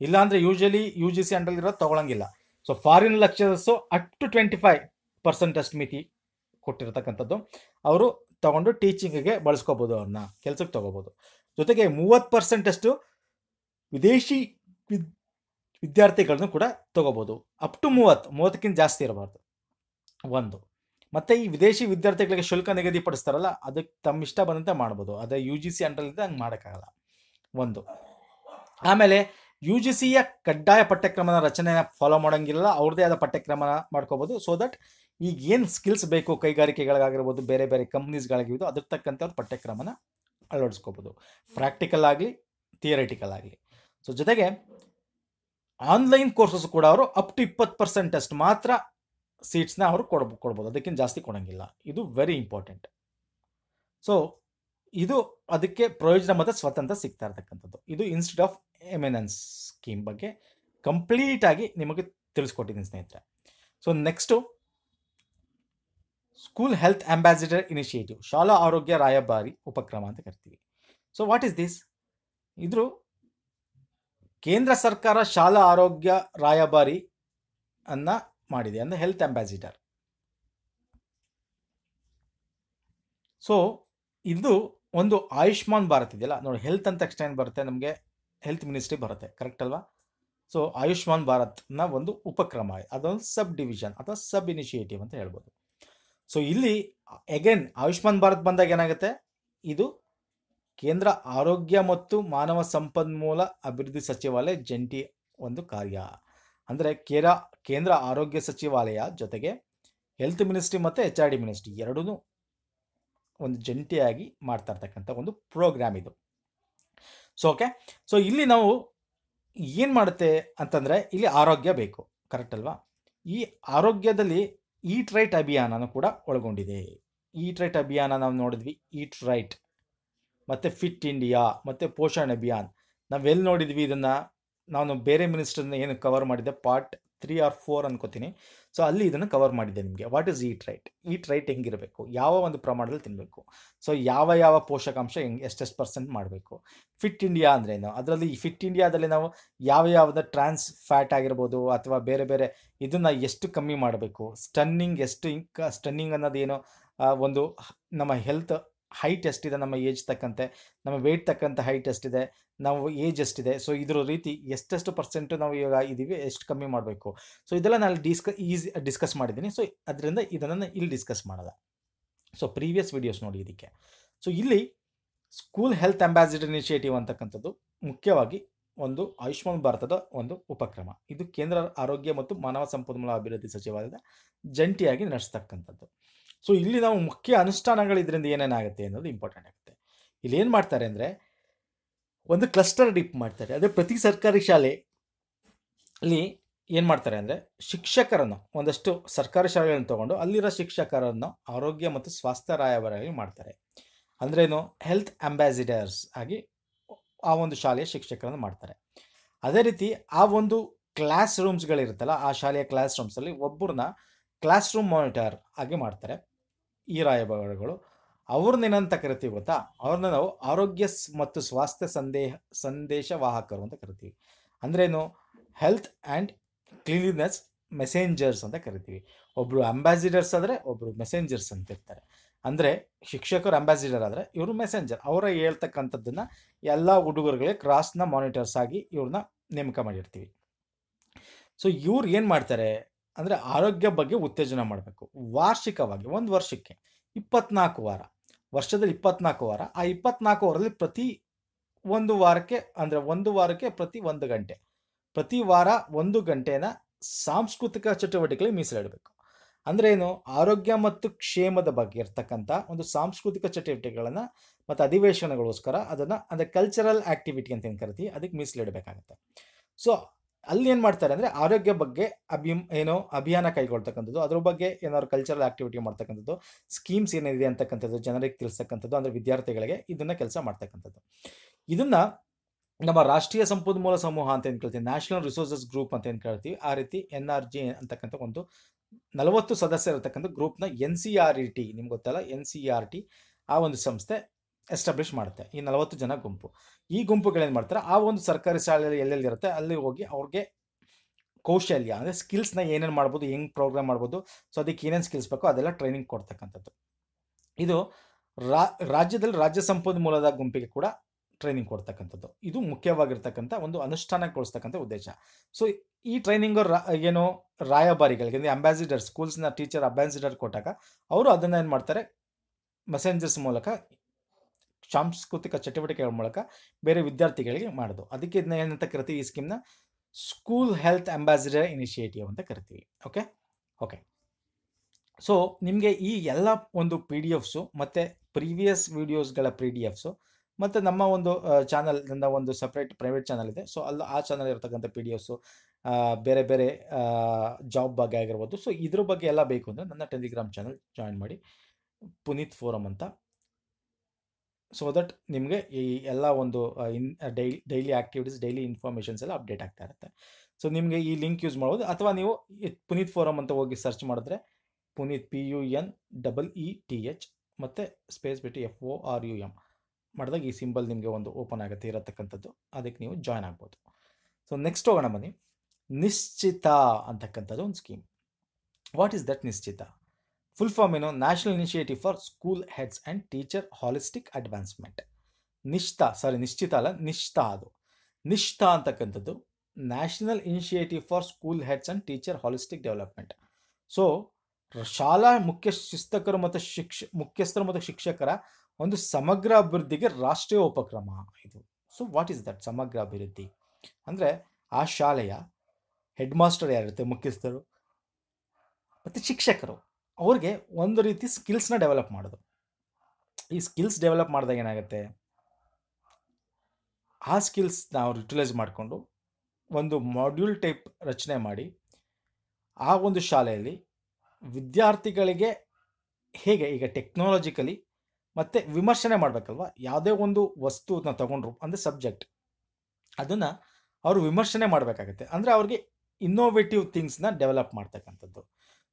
ಇಲ್ಲಾಂದರೆ ಯೂಶಲಿ ಯು ಜಿ ಸಿ ಅಂಡಲ್ಲಿರೋದು ತೊಗೊಳಂಗಿಲ್ಲ so foreign lecturers up to twenty five ಪರ್ಸೆಂಟಷ್ಟು ಮಿತಿ ಕೊಟ್ಟಿರತಕ್ಕಂಥದ್ದು ಅವರು ತಗೊಂಡು ಟೀಚಿಂಗ್ಗೆ ಬಳಸ್ಕೋಬೋದು ಅವ್ರನ್ನ ಕೆಲಸಕ್ಕೆ ತೊಗೋಬೋದು ಜೊತೆಗೆ ಮೂವತ್ತು ಪರ್ಸೆಂಟಷ್ಟು ವಿದೇಶಿ ವಿದ್ ವಿದ್ಯಾರ್ಥಿಗಳನ್ನು ಕೂಡ ತೊಗೋಬೋದು ಅಪ್ ಟು ಮೂವತ್ತು ಮೂವತ್ತಕ್ಕಿಂತ ಜಾಸ್ತಿ ಇರಬಾರ್ದು ಒಂದು ಮತ್ತು ಈ ವಿದೇಶಿ ವಿದ್ಯಾರ್ಥಿಗಳಿಗೆ ಶುಲ್ಕ ನಿಗದಿಪಡಿಸ್ತಾರಲ್ಲ ಅದಕ್ಕೆ ತಮ್ಮ ಇಷ್ಟ ಬಂದಂತೆ ಮಾಡ್ಬೋದು ಅದೇ ಯು ಜಿ ಸಿ ಅಂಡರ್ಲಿದ್ದರೆ ಹಂಗೆ ಮಾಡೋಕ್ಕಾಗಲ್ಲ ಒಂದು ಆಮೇಲೆ ಯು ಜಿ ಸಿಯ ಕಡ್ಡಾಯ ಪಠ್ಯಕ್ರಮದ ರಚನೆ ಫಾಲೋ ಮಾಡೋಂಗಿಲ್ಲ ಅವ್ರದೇ ಆದ ಪಠ್ಯಕ್ರಮನ ಮಾಡ್ಕೋಬೋದು ಸೊ ದಟ್ ಈಗ ಏನು ಸ್ಕಿಲ್ಸ್ ಬೇಕು ಕೈಗಾರಿಕೆಗಳಿಗಾಗಿರ್ಬೋದು ಬೇರೆ ಬೇರೆ ಕಂಪ್ನೀಸ್ಗಳಾಗಿರ್ಬೋದು ಅದ್ರ ತಕ್ಕಂತೆ ಅವ್ರು ಪಠ್ಯಕ್ರಮನ ಅಳವಡಿಸ್ಕೋಬೋದು ಪ್ರಾಕ್ಟಿಕಲ್ ಆಗಲಿ ಥಿಯರಿಟಿಕಲ್ ಆಗಲಿ ಸೊ ಜೊತೆಗೆ ಆನ್ಲೈನ್ ಕೋರ್ಸಸ್ ಕೂಡ ಅವರು ಅಪ್ ಟು ಇಪ್ಪತ್ತು ಪರ್ಸೆಂಟ್ ಅಷ್ಟು ಮಾತ್ರ ಸೀಟ್ಸ್ನ ಅವರು ಕೊಡ್ ಕೊಡ್ಬೋದು ಅದಕ್ಕಿಂತ ಜಾಸ್ತಿ ಕೊಡೋಂಗಿಲ್ಲ ಇದು ವೆರಿ ಇಂಪಾರ್ಟೆಂಟ್ ಸೊ ಇದು ಅದಕ್ಕೆ ಪ್ರಯೋಜನ ಮತ್ತು ಸ್ವತಂತ್ರ ಸಿಗ್ತಾ ಇರತಕ್ಕಂಥದ್ದು ಇದು ಇನ್ಸ್ಟಿಟ್ಯೂಟ್ ಆಫ್ ಎಮಿನೆನ್ಸ್ ಸ್ಕೀಮ್ ಬಗ್ಗೆ ಕಂಪ್ಲೀಟಾಗಿ ನಿಮಗೆ ತಿಳಿಸ್ಕೊಟ್ಟಿದ್ದೀನಿ ಸ್ನೇಹಿತರೆ so next school health ambassador initiative ಶಾಲಾ ಆರೋಗ್ಯ ರಾಯಭಾರಿ ಉಪಕ್ರಮ ಅಂತ ಕರಿತೀವಿ ಸೊ ವಾಟ್ ಇಸ್ ದಿಸ್ ಇದ್ರು ಕೇಂದ್ರ ಸರ್ಕಾರ ಶಾಲಾ ಆರೋಗ್ಯ ರಾಯಭಾರಿ ಅನ್ನ ಮಾಡಿದೆ ಅಂದರೆ ಹೆಲ್ತ್ ಅಂಬಾಸಿಡರ್ ಸೊ ಇದು ಒಂದು ಆಯುಷ್ಮಾನ್ ಭಾರತ್ ಇದೆಯಲ್ಲ ನೋಡಿ ಹೆಲ್ತ್ ಅಂತ ತಕ್ಷಣ ಏನು ಬರುತ್ತೆ ನಮಗೆ ಹೆಲ್ತ್ ಮಿನಿಸ್ಟ್ರಿ ಬರುತ್ತೆ ಕರೆಕ್ಟ್ ಅಲ್ವಾ ಸೊ ಆಯುಷ್ಮಾನ್ ಭಾರತ್ನ ಒಂದು ಉಪಕ್ರಮ ಅದೊಂದು ಸಬ್ ಡಿವಿಷನ್ ಅಥವಾ ಸಬ್ ಇನಿಷಿಯೇಟಿವ್ ಅಂತ ಹೇಳ್ಬೋದು ಸೊ ಇಲ್ಲಿ ಎಗೇನ್ ಆಯುಷ್ಮಾನ್ ಭಾರತ್ ಬಂದಾಗ ಏನಾಗುತ್ತೆ ಇದು ಕೇಂದ್ರ ಆರೋಗ್ಯ ಮತ್ತು ಮಾನವ ಸಂಪನ್ಮೂಲ ಅಭಿವೃದ್ಧಿ ಸಚಿವಾಲಯ ಜಂಟಿ ಒಂದು ಕಾರ್ಯ ಅಂದರೆ ಕೇರ ಕೇಂದ್ರ ಆರೋಗ್ಯ ಸಚಿವಾಲಯ ಜೊತೆಗೆ ಹೆಲ್ತ್ ಮಿನಿಸ್ಟ್ರಿ ಮತ್ತು ಎಚ್ ಆರ್ ಡಿ ಮಿನಿಸ್ಟ್ರಿ ಎರಡೂ ಒಂದು ಜಂಟಿಯಾಗಿ ಮಾಡ್ತಾ ಇರ್ತಕ್ಕಂಥ ಒಂದು ಪ್ರೋಗ್ರಾಮ್ ಇದು ಸೊ ಓಕೆ ಸೊ ಇಲ್ಲಿ ನಾವು ಏನು ಮಾಡುತ್ತೆ ಅಂತಂದರೆ ಇಲ್ಲಿ ಆರೋಗ್ಯ ಬೇಕು ಕರೆಕ್ಟ್ ಅಲ್ವಾ ಈ ಆರೋಗ್ಯದಲ್ಲಿ ಈಟ್ ರೈಟ್ ಅಭಿಯಾನನೂ ಕೂಡ ಒಳಗೊಂಡಿದೆ ಈಟ್ ರೈಟ್ ಅಭಿಯಾನ ನಾವು ನೋಡಿದ್ವಿ ಈಟ್ ರೈಟ್ ಮತ್ತು ಫಿಟ್ ಇಂಡಿಯಾ ಮತ್ತು ಪೋಷಣ್ ಅಭಿಯಾನ್ ನಾವೆಲ್ಲಿ ನೋಡಿದ್ವಿ ಇದನ್ನು ನಾನು ಬೇರೆ ಮಿನಿಸ್ಟರ್ನ ಏನು ಕವರ್ ಮಾಡಿದ ಪಾರ್ಟ್ ತ್ರೀ ಆರ್ ಫೋರ್ ಅನ್ಕೋತೀನಿ ಸೊ ಅಲ್ಲಿ ಇದನ್ನು ಕವರ್ ಮಾಡಿದೆ ನಿಮಗೆ what is eat right eat right ಹೆಂಗಿರಬೇಕು ಯಾವ ಒಂದು ಪ್ರಮಾಣದಲ್ಲಿ ತಿನ್ನಬೇಕು ಸೊ ಯಾವ ಯಾವ ಪೋಷಕಾಂಶ ಹೆಂಗೆ ಎಷ್ಟೆಷ್ಟು ಪರ್ಸೆಂಟ್ ಮಾಡಬೇಕು ಫಿಟ್ ಇಂಡಿಯಾ ಅಂದರೆ ಏನು ಅದರಲ್ಲಿ ಈ ಫಿಟ್ ಇಂಡಿಯಾದಲ್ಲಿ ನಾವು ಯಾವ ಯಾವ್ದು ಟ್ರಾನ್ಸ್ ಫ್ಯಾಟ್ ಆಗಿರ್ಬೋದು ಅಥವಾ ಬೇರೆ ಬೇರೆ ಇದನ್ನು ಎಷ್ಟು ಕಮ್ಮಿ ಮಾಡಬೇಕು ಸ್ಟನ್ನಿಂಗ್ ಎಷ್ಟು ಇಂಕ ಸ್ಟನ್ನಿಂಗ್ ಅನ್ನೋದೇನು ಒಂದು ನಮ್ಮ ಹೆಲ್ತ್ ಹೈಟ್ ಎಷ್ಟಿದೆ ನಮ್ಮ ಏಜ್ ತಕ್ಕಂತೆ ನಮ್ಮ ವೆಯ್ಟ್ ತಕ್ಕಂತೆ ಹೈಟ್ ಎಷ್ಟಿದೆ ನಾವು ಏಜ್ ಎಷ್ಟಿದೆ ಸೊ ಇದ್ರ ರೀತಿ ಎಷ್ಟೆಷ್ಟು ಪರ್ಸೆಂಟ್ ನಾವು ಇವಾಗ ಇದ್ದೀವಿ ಎಷ್ಟು ಕಮ್ಮಿ ಮಾಡಬೇಕು ಸೊ ಇದೆಲ್ಲ ನಾನು ಡಿಸ್ಕ ಈಸಿ ಡಿಸ್ಕಸ್ ಮಾಡಿದ್ದೀನಿ ಸೊ ಅದರಿಂದ ಇದನ್ನು ಇಲ್ಲಿ ಡಿಸ್ಕಸ್ ಮಾಡೋದ ಸೊ ಪ್ರೀವಿಯಸ್ ವಿಡಿಯೋಸ್ ನೋಡಿ ಇದಕ್ಕೆ ಸೊ ಇಲ್ಲಿ ಸ್ಕೂಲ್ ಹೆಲ್ತ್ ಅಂಬಾಸಿಡರ್ ಇನಿಷಿಯೇಟಿವ್ ಅಂತಕ್ಕಂಥದ್ದು ಮುಖ್ಯವಾಗಿ ಒಂದು ಆಯುಷ್ಮಾನ್ ಭಾರತದ ಒಂದು ಉಪಕ್ರಮ ಇದು ಕೇಂದ್ರ ಆರೋಗ್ಯ ಮತ್ತು ಮಾನವ ಸಂಪನ್ಮೂಲ ಅಭಿವೃದ್ಧಿ ಸಚಿವಾಲಯದ ಜಂಟಿಯಾಗಿ ನಡೆಸ್ತಕ್ಕಂಥದ್ದು ಸೊ ಇಲ್ಲಿ ನಾವು ಮುಖ್ಯ ಅನುಷ್ಠಾನಗಳು ಇದರಿಂದ ಏನೇನಾಗುತ್ತೆ ಅನ್ನೋದು ಇಂಪಾರ್ಟೆಂಟ್ ಆಗುತ್ತೆ ಇಲ್ಲಿ ಏನು ಮಾಡ್ತಾರೆ ಅಂದರೆ ಒಂದು ಕ್ಲಸ್ಟರ್ ಡಿಪ್ ಮಾಡ್ತಾರೆ ಅದೇ ಪ್ರತಿ ಸರ್ಕಾರಿ ಶಾಲೆ ಅಲ್ಲಿ ಏನು ಮಾಡ್ತಾರೆ ಅಂದರೆ ಶಿಕ್ಷಕರನ್ನು ಒಂದಷ್ಟು ಸರ್ಕಾರಿ ಶಾಲೆಗಳನ್ನು ತಗೊಂಡು ಅಲ್ಲಿರೋ ಶಿಕ್ಷಕರನ್ನು ಆರೋಗ್ಯ ಮತ್ತು ಸ್ವಾಸ್ಥ್ಯ ರಾಯಭಾರಿಯಾಗಿ ಮಾಡ್ತಾರೆ ಅಂದ್ರೇನು ಹೆಲ್ತ್ ಅಂಬಾಸಿಡರ್ಸ್ ಆಗಿ ಆ ಒಂದು ಶಾಲೆಯ ಶಿಕ್ಷಕರನ್ನು ಮಾಡ್ತಾರೆ ಅದೇ ರೀತಿ ಆ ಒಂದು ಕ್ಲಾಸ್ ರೂಮ್ಸ್ಗಳಿರುತ್ತಲ್ಲ ಆ ಶಾಲೆಯ ಕ್ಲಾಸ್ ರೂಮ್ಸಲ್ಲಿ ಒಬ್ಬರನ್ನ ಕ್ಲಾಸ್ ರೂಮ್ ಮಾನಿಟರ್ ಆಗಿ ಮಾಡ್ತಾರೆ ಈ ರಾಯಭಾರಿಗಳು ಏನಂತ ಕರಿತೀವಿ ಗೊತ್ತಾ ಅವ್ರನ್ನ ನಾವು ಆರೋಗ್ಯ ಮತ್ತು ಸ್ವಾಸ್ಥ್ಯ ಸಂದೇಹ ವಾಹಕರು ಅಂತ ಕರಿತೀವಿ ಅಂದ್ರೇನು ಹೆಲ್ತ್ ಆ್ಯಂಡ್ ಕ್ಲೀನ್ಲಿನೆಸ್ ಮೆಸೆಂಜರ್ಸ್ ಅಂತ ಕರಿತೀವಿ ಒಬ್ಬರು ಅಂಬಾಸಿಡರ್ಸ್ ಆದರೆ ಒಬ್ಬರು ಮೆಸೆಂಜರ್ಸ್ ಅಂತ ಇರ್ತಾರೆ ಅಂದರೆ ಶಿಕ್ಷಕರು ಅಂಬಾಸಿಡರ್ ಆದರೆ ಇವರು ಮೆಸೆಂಜರ್ ಅವರ ಹೇಳ್ತಕ್ಕಂಥದ್ದನ್ನು ಎಲ್ಲ ಹುಡುಗರುಗಳಿಗೆ ಕ್ರಾಸ್ನ ಮಾನಿಟರ್ಸ್ ಆಗಿ ಇವ್ರನ್ನ ನೇಮಕ ಮಾಡಿರ್ತೀವಿ ಸೊ ಇವ್ರು ಏನು ಮಾಡ್ತಾರೆ ಅಂದರೆ ಆರೋಗ್ಯ ಬಗ್ಗೆ ಉತ್ತೇಜನ ಮಾಡಬೇಕು ವಾರ್ಷಿಕವಾಗಿ ಒಂದು ವರ್ಷಕ್ಕೆ ಇಪ್ಪತ್ನಾಲ್ಕು ವಾರ ವರ್ಷದಲ್ಲಿ ಇಪ್ಪತ್ನಾಲ್ಕು ವಾರ ಆ ಇಪ್ಪತ್ನಾಲ್ಕು ವಾರದಲ್ಲಿ ಪ್ರತಿ ಒಂದು ವಾರಕ್ಕೆ ಅಂದರೆ ಒಂದು ವಾರಕ್ಕೆ ಪ್ರತಿ ಒಂದು ಗಂಟೆ ಪ್ರತಿ ವಾರ ಒಂದು ಗಂಟೆನ ಸಾಂಸ್ಕೃತಿಕ ಚಟುವಟಿಕೆಗಳಿಗೆ ಮೀಸಲಿಡಬೇಕು ಅಂದರೆ ಏನು ಆರೋಗ್ಯ ಮತ್ತು ಕ್ಷೇಮದ ಬಗ್ಗೆ ಇರ್ತಕ್ಕಂಥ ಒಂದು ಸಾಂಸ್ಕೃತಿಕ ಚಟುವಟಿಕೆಗಳನ್ನು ಮತ್ತು ಅಧಿವೇಶನಗಳೋಸ್ಕರ ಅದನ್ನು ಅಂದರೆ ಕಲ್ಚರಲ್ ಆ್ಯಕ್ಟಿವಿಟಿ ಅಂತ ಏನು ಕರಿತೀವಿ ಅದಕ್ಕೆ ಮೀಸಲಿಡಬೇಕಾಗತ್ತೆ ಸೊ ಅಲ್ಲಿ ಏನು ಮಾಡ್ತಾರೆ ಅಂದರೆ ಆರೋಗ್ಯ ಬಗ್ಗೆ ಅಭಿ ಏನೋ ಅಭಿಯಾನ ಕೈಗೊಳ್ತಕ್ಕಂಥದ್ದು ಅದ್ರ ಬಗ್ಗೆ ಏನಾದ್ರು ಕಲ್ಚರಲ್ ಆಕ್ಟಿವಿಟಿ ಮಾಡ್ತಕ್ಕಂಥದ್ದು ಸ್ಕೀಮ್ಸ್ ಏನಿದೆ ಅಂತಕ್ಕಂಥದ್ದು ಜನರಿಗೆ ತಿಳಿಸ್ತಕ್ಕಂಥದ್ದು ಅಂದರೆ ವಿದ್ಯಾರ್ಥಿಗಳಿಗೆ ಇದನ್ನು ಕೆಲಸ ಮಾಡ್ತಕ್ಕಂಥದ್ದು ಇದನ್ನು ನಮ್ಮ ರಾಷ್ಟ್ರೀಯ ಸಂಪನ್ಮೂಲ ಸಮೂಹ ಅಂತ ಏನು ಕೇಳ್ತೀವಿ ನ್ಯಾಷನಲ್ ರಿಸೋರ್ಸಸ್ ಗ್ರೂಪ್ ಅಂತ ಏನು ಕೇಳ್ತೀವಿ ಆ ರೀತಿ ಎನ್ ಆರ್ ಜಿ ಅಂತಕ್ಕಂಥ ಒಂದು ನಲವತ್ತು ಸದಸ್ಯರಿರ್ತಕ್ಕಂಥ ಗ್ರೂಪ್ನ N C R E T ನಿಮ್ಗೆ ಗೊತ್ತಲ್ಲ ಎನ್ ಸಿ ಆರ್ ಟಿ ಆ ಒಂದು ಸಂಸ್ಥೆ ಎಸ್ಟಾಬ್ಲಿಷ್ ಮಾಡುತ್ತೆ ಈ ನಲವತ್ತು ಜನ ಗುಂಪು ಈ ಗುಂಪುಗಳೇನು ಮಾಡ್ತಾರೆ ಆ ಒಂದು ಸರ್ಕಾರಿ ಶಾಲೆಯಲ್ಲಿ ಎಲ್ಲೆಲ್ಲಿರುತ್ತೆ ಇರುತ್ತೆ ಅಲ್ಲಿ ಹೋಗಿ ಅವ್ರಿಗೆ ಕೌಶಲ್ಯ ಅಂದರೆ ಸ್ಕಿಲ್ಸ್ನ ಏನೇನು ಮಾಡ್ಬೋದು ಹೆಂಗೆ ಪ್ರೋಗ್ರಾಮ್ ಮಾಡ್ಬೋದು ಸೊ ಅದಕ್ಕೆ ಏನೇನು ಸ್ಕಿಲ್ಸ್ ಬೇಕೋ ಅದೆಲ್ಲ ಟ್ರೈನಿಂಗ್ ಕೊಡ್ತಕ್ಕಂಥದ್ದು ಇದು ರಾ ರಾಜ್ಯದಲ್ಲಿ ರಾಜ್ಯ ಸಂಪನ್ಮೂಲದ ಗುಂಪಿಗೆ ಕೂಡ ಟ್ರೈನಿಂಗ್ ಕೊಡ್ತಕ್ಕಂಥದ್ದು ಇದು ಮುಖ್ಯವಾಗಿರ್ತಕ್ಕಂಥ ಒಂದು ಕೊಡಿಸ್ತಕ್ಕಂಥ ಉದ್ದೇಶ ಸೊ ಈ ಟ್ರೈನಿಂಗ್ ರಾ ಏನು ರಾಯಭಾರಿಗಳಿಗೆ ಅಂದರೆ ಅಂಬಾಸಿಡರ್ ಸ್ಕೂಲ್ಸ್ನ ಟೀಚರ್ ಅಂಬಾಸಿಡರ್ ಕೊಟ್ಟಾಗ ಅವರು ಅದನ್ನು ಏನು ಮಾಡ್ತಾರೆ ಮೆಸೆಂಜರ್ಸ್ ಮೂಲಕ ಸಾಂಸ್ಕೃತಿಕ ಚಟುವಟಿಕೆಗಳ ಮೂಲಕ ಬೇರೆ ವಿದ್ಯಾರ್ಥಿಗಳಿಗೆ ಮಾಡೋದು ಅದಕ್ಕೆ ಇದನ್ನ ಏನಂತ ಕರಿತೀವಿ ಈ ಸ್ಕೀಮ್ನ ಸ್ಕೂಲ್ ಹೆಲ್ತ್ ಅಂಬಾಸಿಡರ್ ಇನಿಷಿಯೇಟಿವ್ ಅಂತ ಕರಿತೀವಿ ಓಕೆ ಓಕೆ ಸೊ ನಿಮಗೆ ಈ ಎಲ್ಲ ಒಂದು ಪಿ ಡಿ ಎಫ್ಸು ಮತ್ತು ಪ್ರೀವಿಯಸ್ ವೀಡಿಯೋಸ್ಗಳ ಪಿ ಡಿ ಎಫ್ಸು ಮತ್ತು ನಮ್ಮ ಒಂದು ಚಾನಲ್ ನನ್ನ ಒಂದು ಸಪ್ರೇಟ್ ಪ್ರೈವೇಟ್ ಚಾನಲ್ ಇದೆ ಸೊ ಅಲ್ಲಿ ಆ ಚಾನಲ್ ಇರ್ತಕ್ಕಂಥ ಪಿ ಡಿ ಎಫ್ಸು ಬೇರೆ ಬೇರೆ ಜಾಬ್ ಬಗ್ಗೆ ಆಗಿರ್ಬೋದು ಸೊ ಇದ್ರ ಬಗ್ಗೆ ಎಲ್ಲ ಬೇಕು ಅಂದರೆ ನನ್ನ ಟೆಲಿಗ್ರಾಮ್ ಚಾನಲ್ ಜಾಯಿನ್ ಮಾಡಿ ಪುನೀತ್ ಫೋರಮ್ ಅಂತ ಸೊ ದಟ್ ನಿಮಗೆ ಈ ಎಲ್ಲ ಒಂದು in daily daily activities daily informations ಎಲ್ಲ ಅಪ್ಡೇಟ್ ಆಗ್ತಾ ಇರುತ್ತೆ ಸೊ ನಿಮಗೆ ಈ ಲಿಂಕ್ ಯೂಸ್ ಮಾಡ್ಬೋದು ಅಥವಾ ನೀವು ಪುನೀತ್ ಫೋರಮ್ ಅಂತ ಹೋಗಿ ಸರ್ಚ್ ಮಾಡಿದ್ರೆ Puneeth P U N double E T H ಮತ್ತು ಸ್ಪೇಸ್ ಬಿಟ್ಟು F O R U M ಮಾಡಿದಾಗ ಈ ಸಿಂಬಲ್ ನಿಮಗೆ ಒಂದು ಓಪನ್ ಆಗುತ್ತೆ ಇರತಕ್ಕಂಥದ್ದು ಅದಕ್ಕೆ ನೀವು ಜಾಯ್ನ್ ಆಗ್ಬೋದು ಸೊ ನೆಕ್ಸ್ಟ್ ಹೋಗೋಣ ಬನ್ನಿ ನಿಶ್ಚಿತ ಅಂತಕ್ಕಂಥದ್ದು ಒಂದು scheme what is that Nishchita full form ಏನು national initiative for school heads and teacher holistic advancement Nishtha sorry Nishchita ಅಲ್ಲ ನಿಶ್ತಾ ಅದು ನಿಶ್ತಾ ಅಂತಕ್ಕಂಥದ್ದು national initiative for school heads and teacher holistic development so ಶಾಲಾ ಮುಖ್ಯ ಶಿಸ್ತಕರು ಮತ್ತು ಶಿಕ್ಷ ಮುಖ್ಯಸ್ಥರು ಮತ್ತು ಶಿಕ್ಷಕರ ಒಂದು ಸಮಗ್ರ ಅಭಿವೃದ್ಧಿಗೆ ರಾಷ್ಟ್ರೀಯ ಉಪಕ್ರಮ ಇದು ಸೊ ವಾಟ್ ಈಸ್ ದಟ್ ಸಮಗ್ರ ಅಭಿವೃದ್ಧಿ ಅಂದರೆ ಆ ಶಾಲೆಯ ಹೆಡ್ ಮಾಸ್ಟರ್ ಯಾರಿರುತ್ತೆ ಮುಖ್ಯಸ್ಥರು ಮತ್ತು ಶಿಕ್ಷಕರು ಅವ್ರಿಗೆ ಒಂದು ರೀತಿ ಸ್ಕಿಲ್ಸ್ನ ಡೆವಲಪ್ ಮಾಡೋದು ಈ ಸ್ಕಿಲ್ಸ್ ಡೆವಲಪ್ ಮಾಡಿದಾಗ ಏನಾಗುತ್ತೆ ಆ ಸ್ಕಿಲ್ಸ್ನ ಅವ್ರು ಯುಟಿಲೈಸ್ ಮಾಡಿಕೊಂಡು ಒಂದು ಮಾಡ್ಯೂಲ್ ಟೈಪ್ ರಚನೆ ಮಾಡಿ ಆ ಒಂದು ಶಾಲೆಯಲ್ಲಿ ವಿದ್ಯಾರ್ಥಿಗಳಿಗೆ ಹೇಗೆ ಈಗ ಟೆಕ್ನಾಲಜಿಕಲಿ ಮತ್ತು ವಿಮರ್ಶನೆ ಮಾಡಬೇಕಲ್ವ ಯಾವುದೇ ಒಂದು ವಸ್ತುವನ್ನ ತಗೊಂಡ್ರು ಅಂದರೆ ಸಬ್ಜೆಕ್ಟ್ ಅದನ್ನು ಅವರು ವಿಮರ್ಶನೆ ಮಾಡಬೇಕಾಗತ್ತೆ ಅಂದರೆ ಅವ್ರಿಗೆ ಇನ್ನೋವೇಟಿವ್ ಥಿಂಗ್ಸ್ನ ಡೆವಲಪ್ ಮಾಡ್ತಕ್ಕಂಥದ್ದು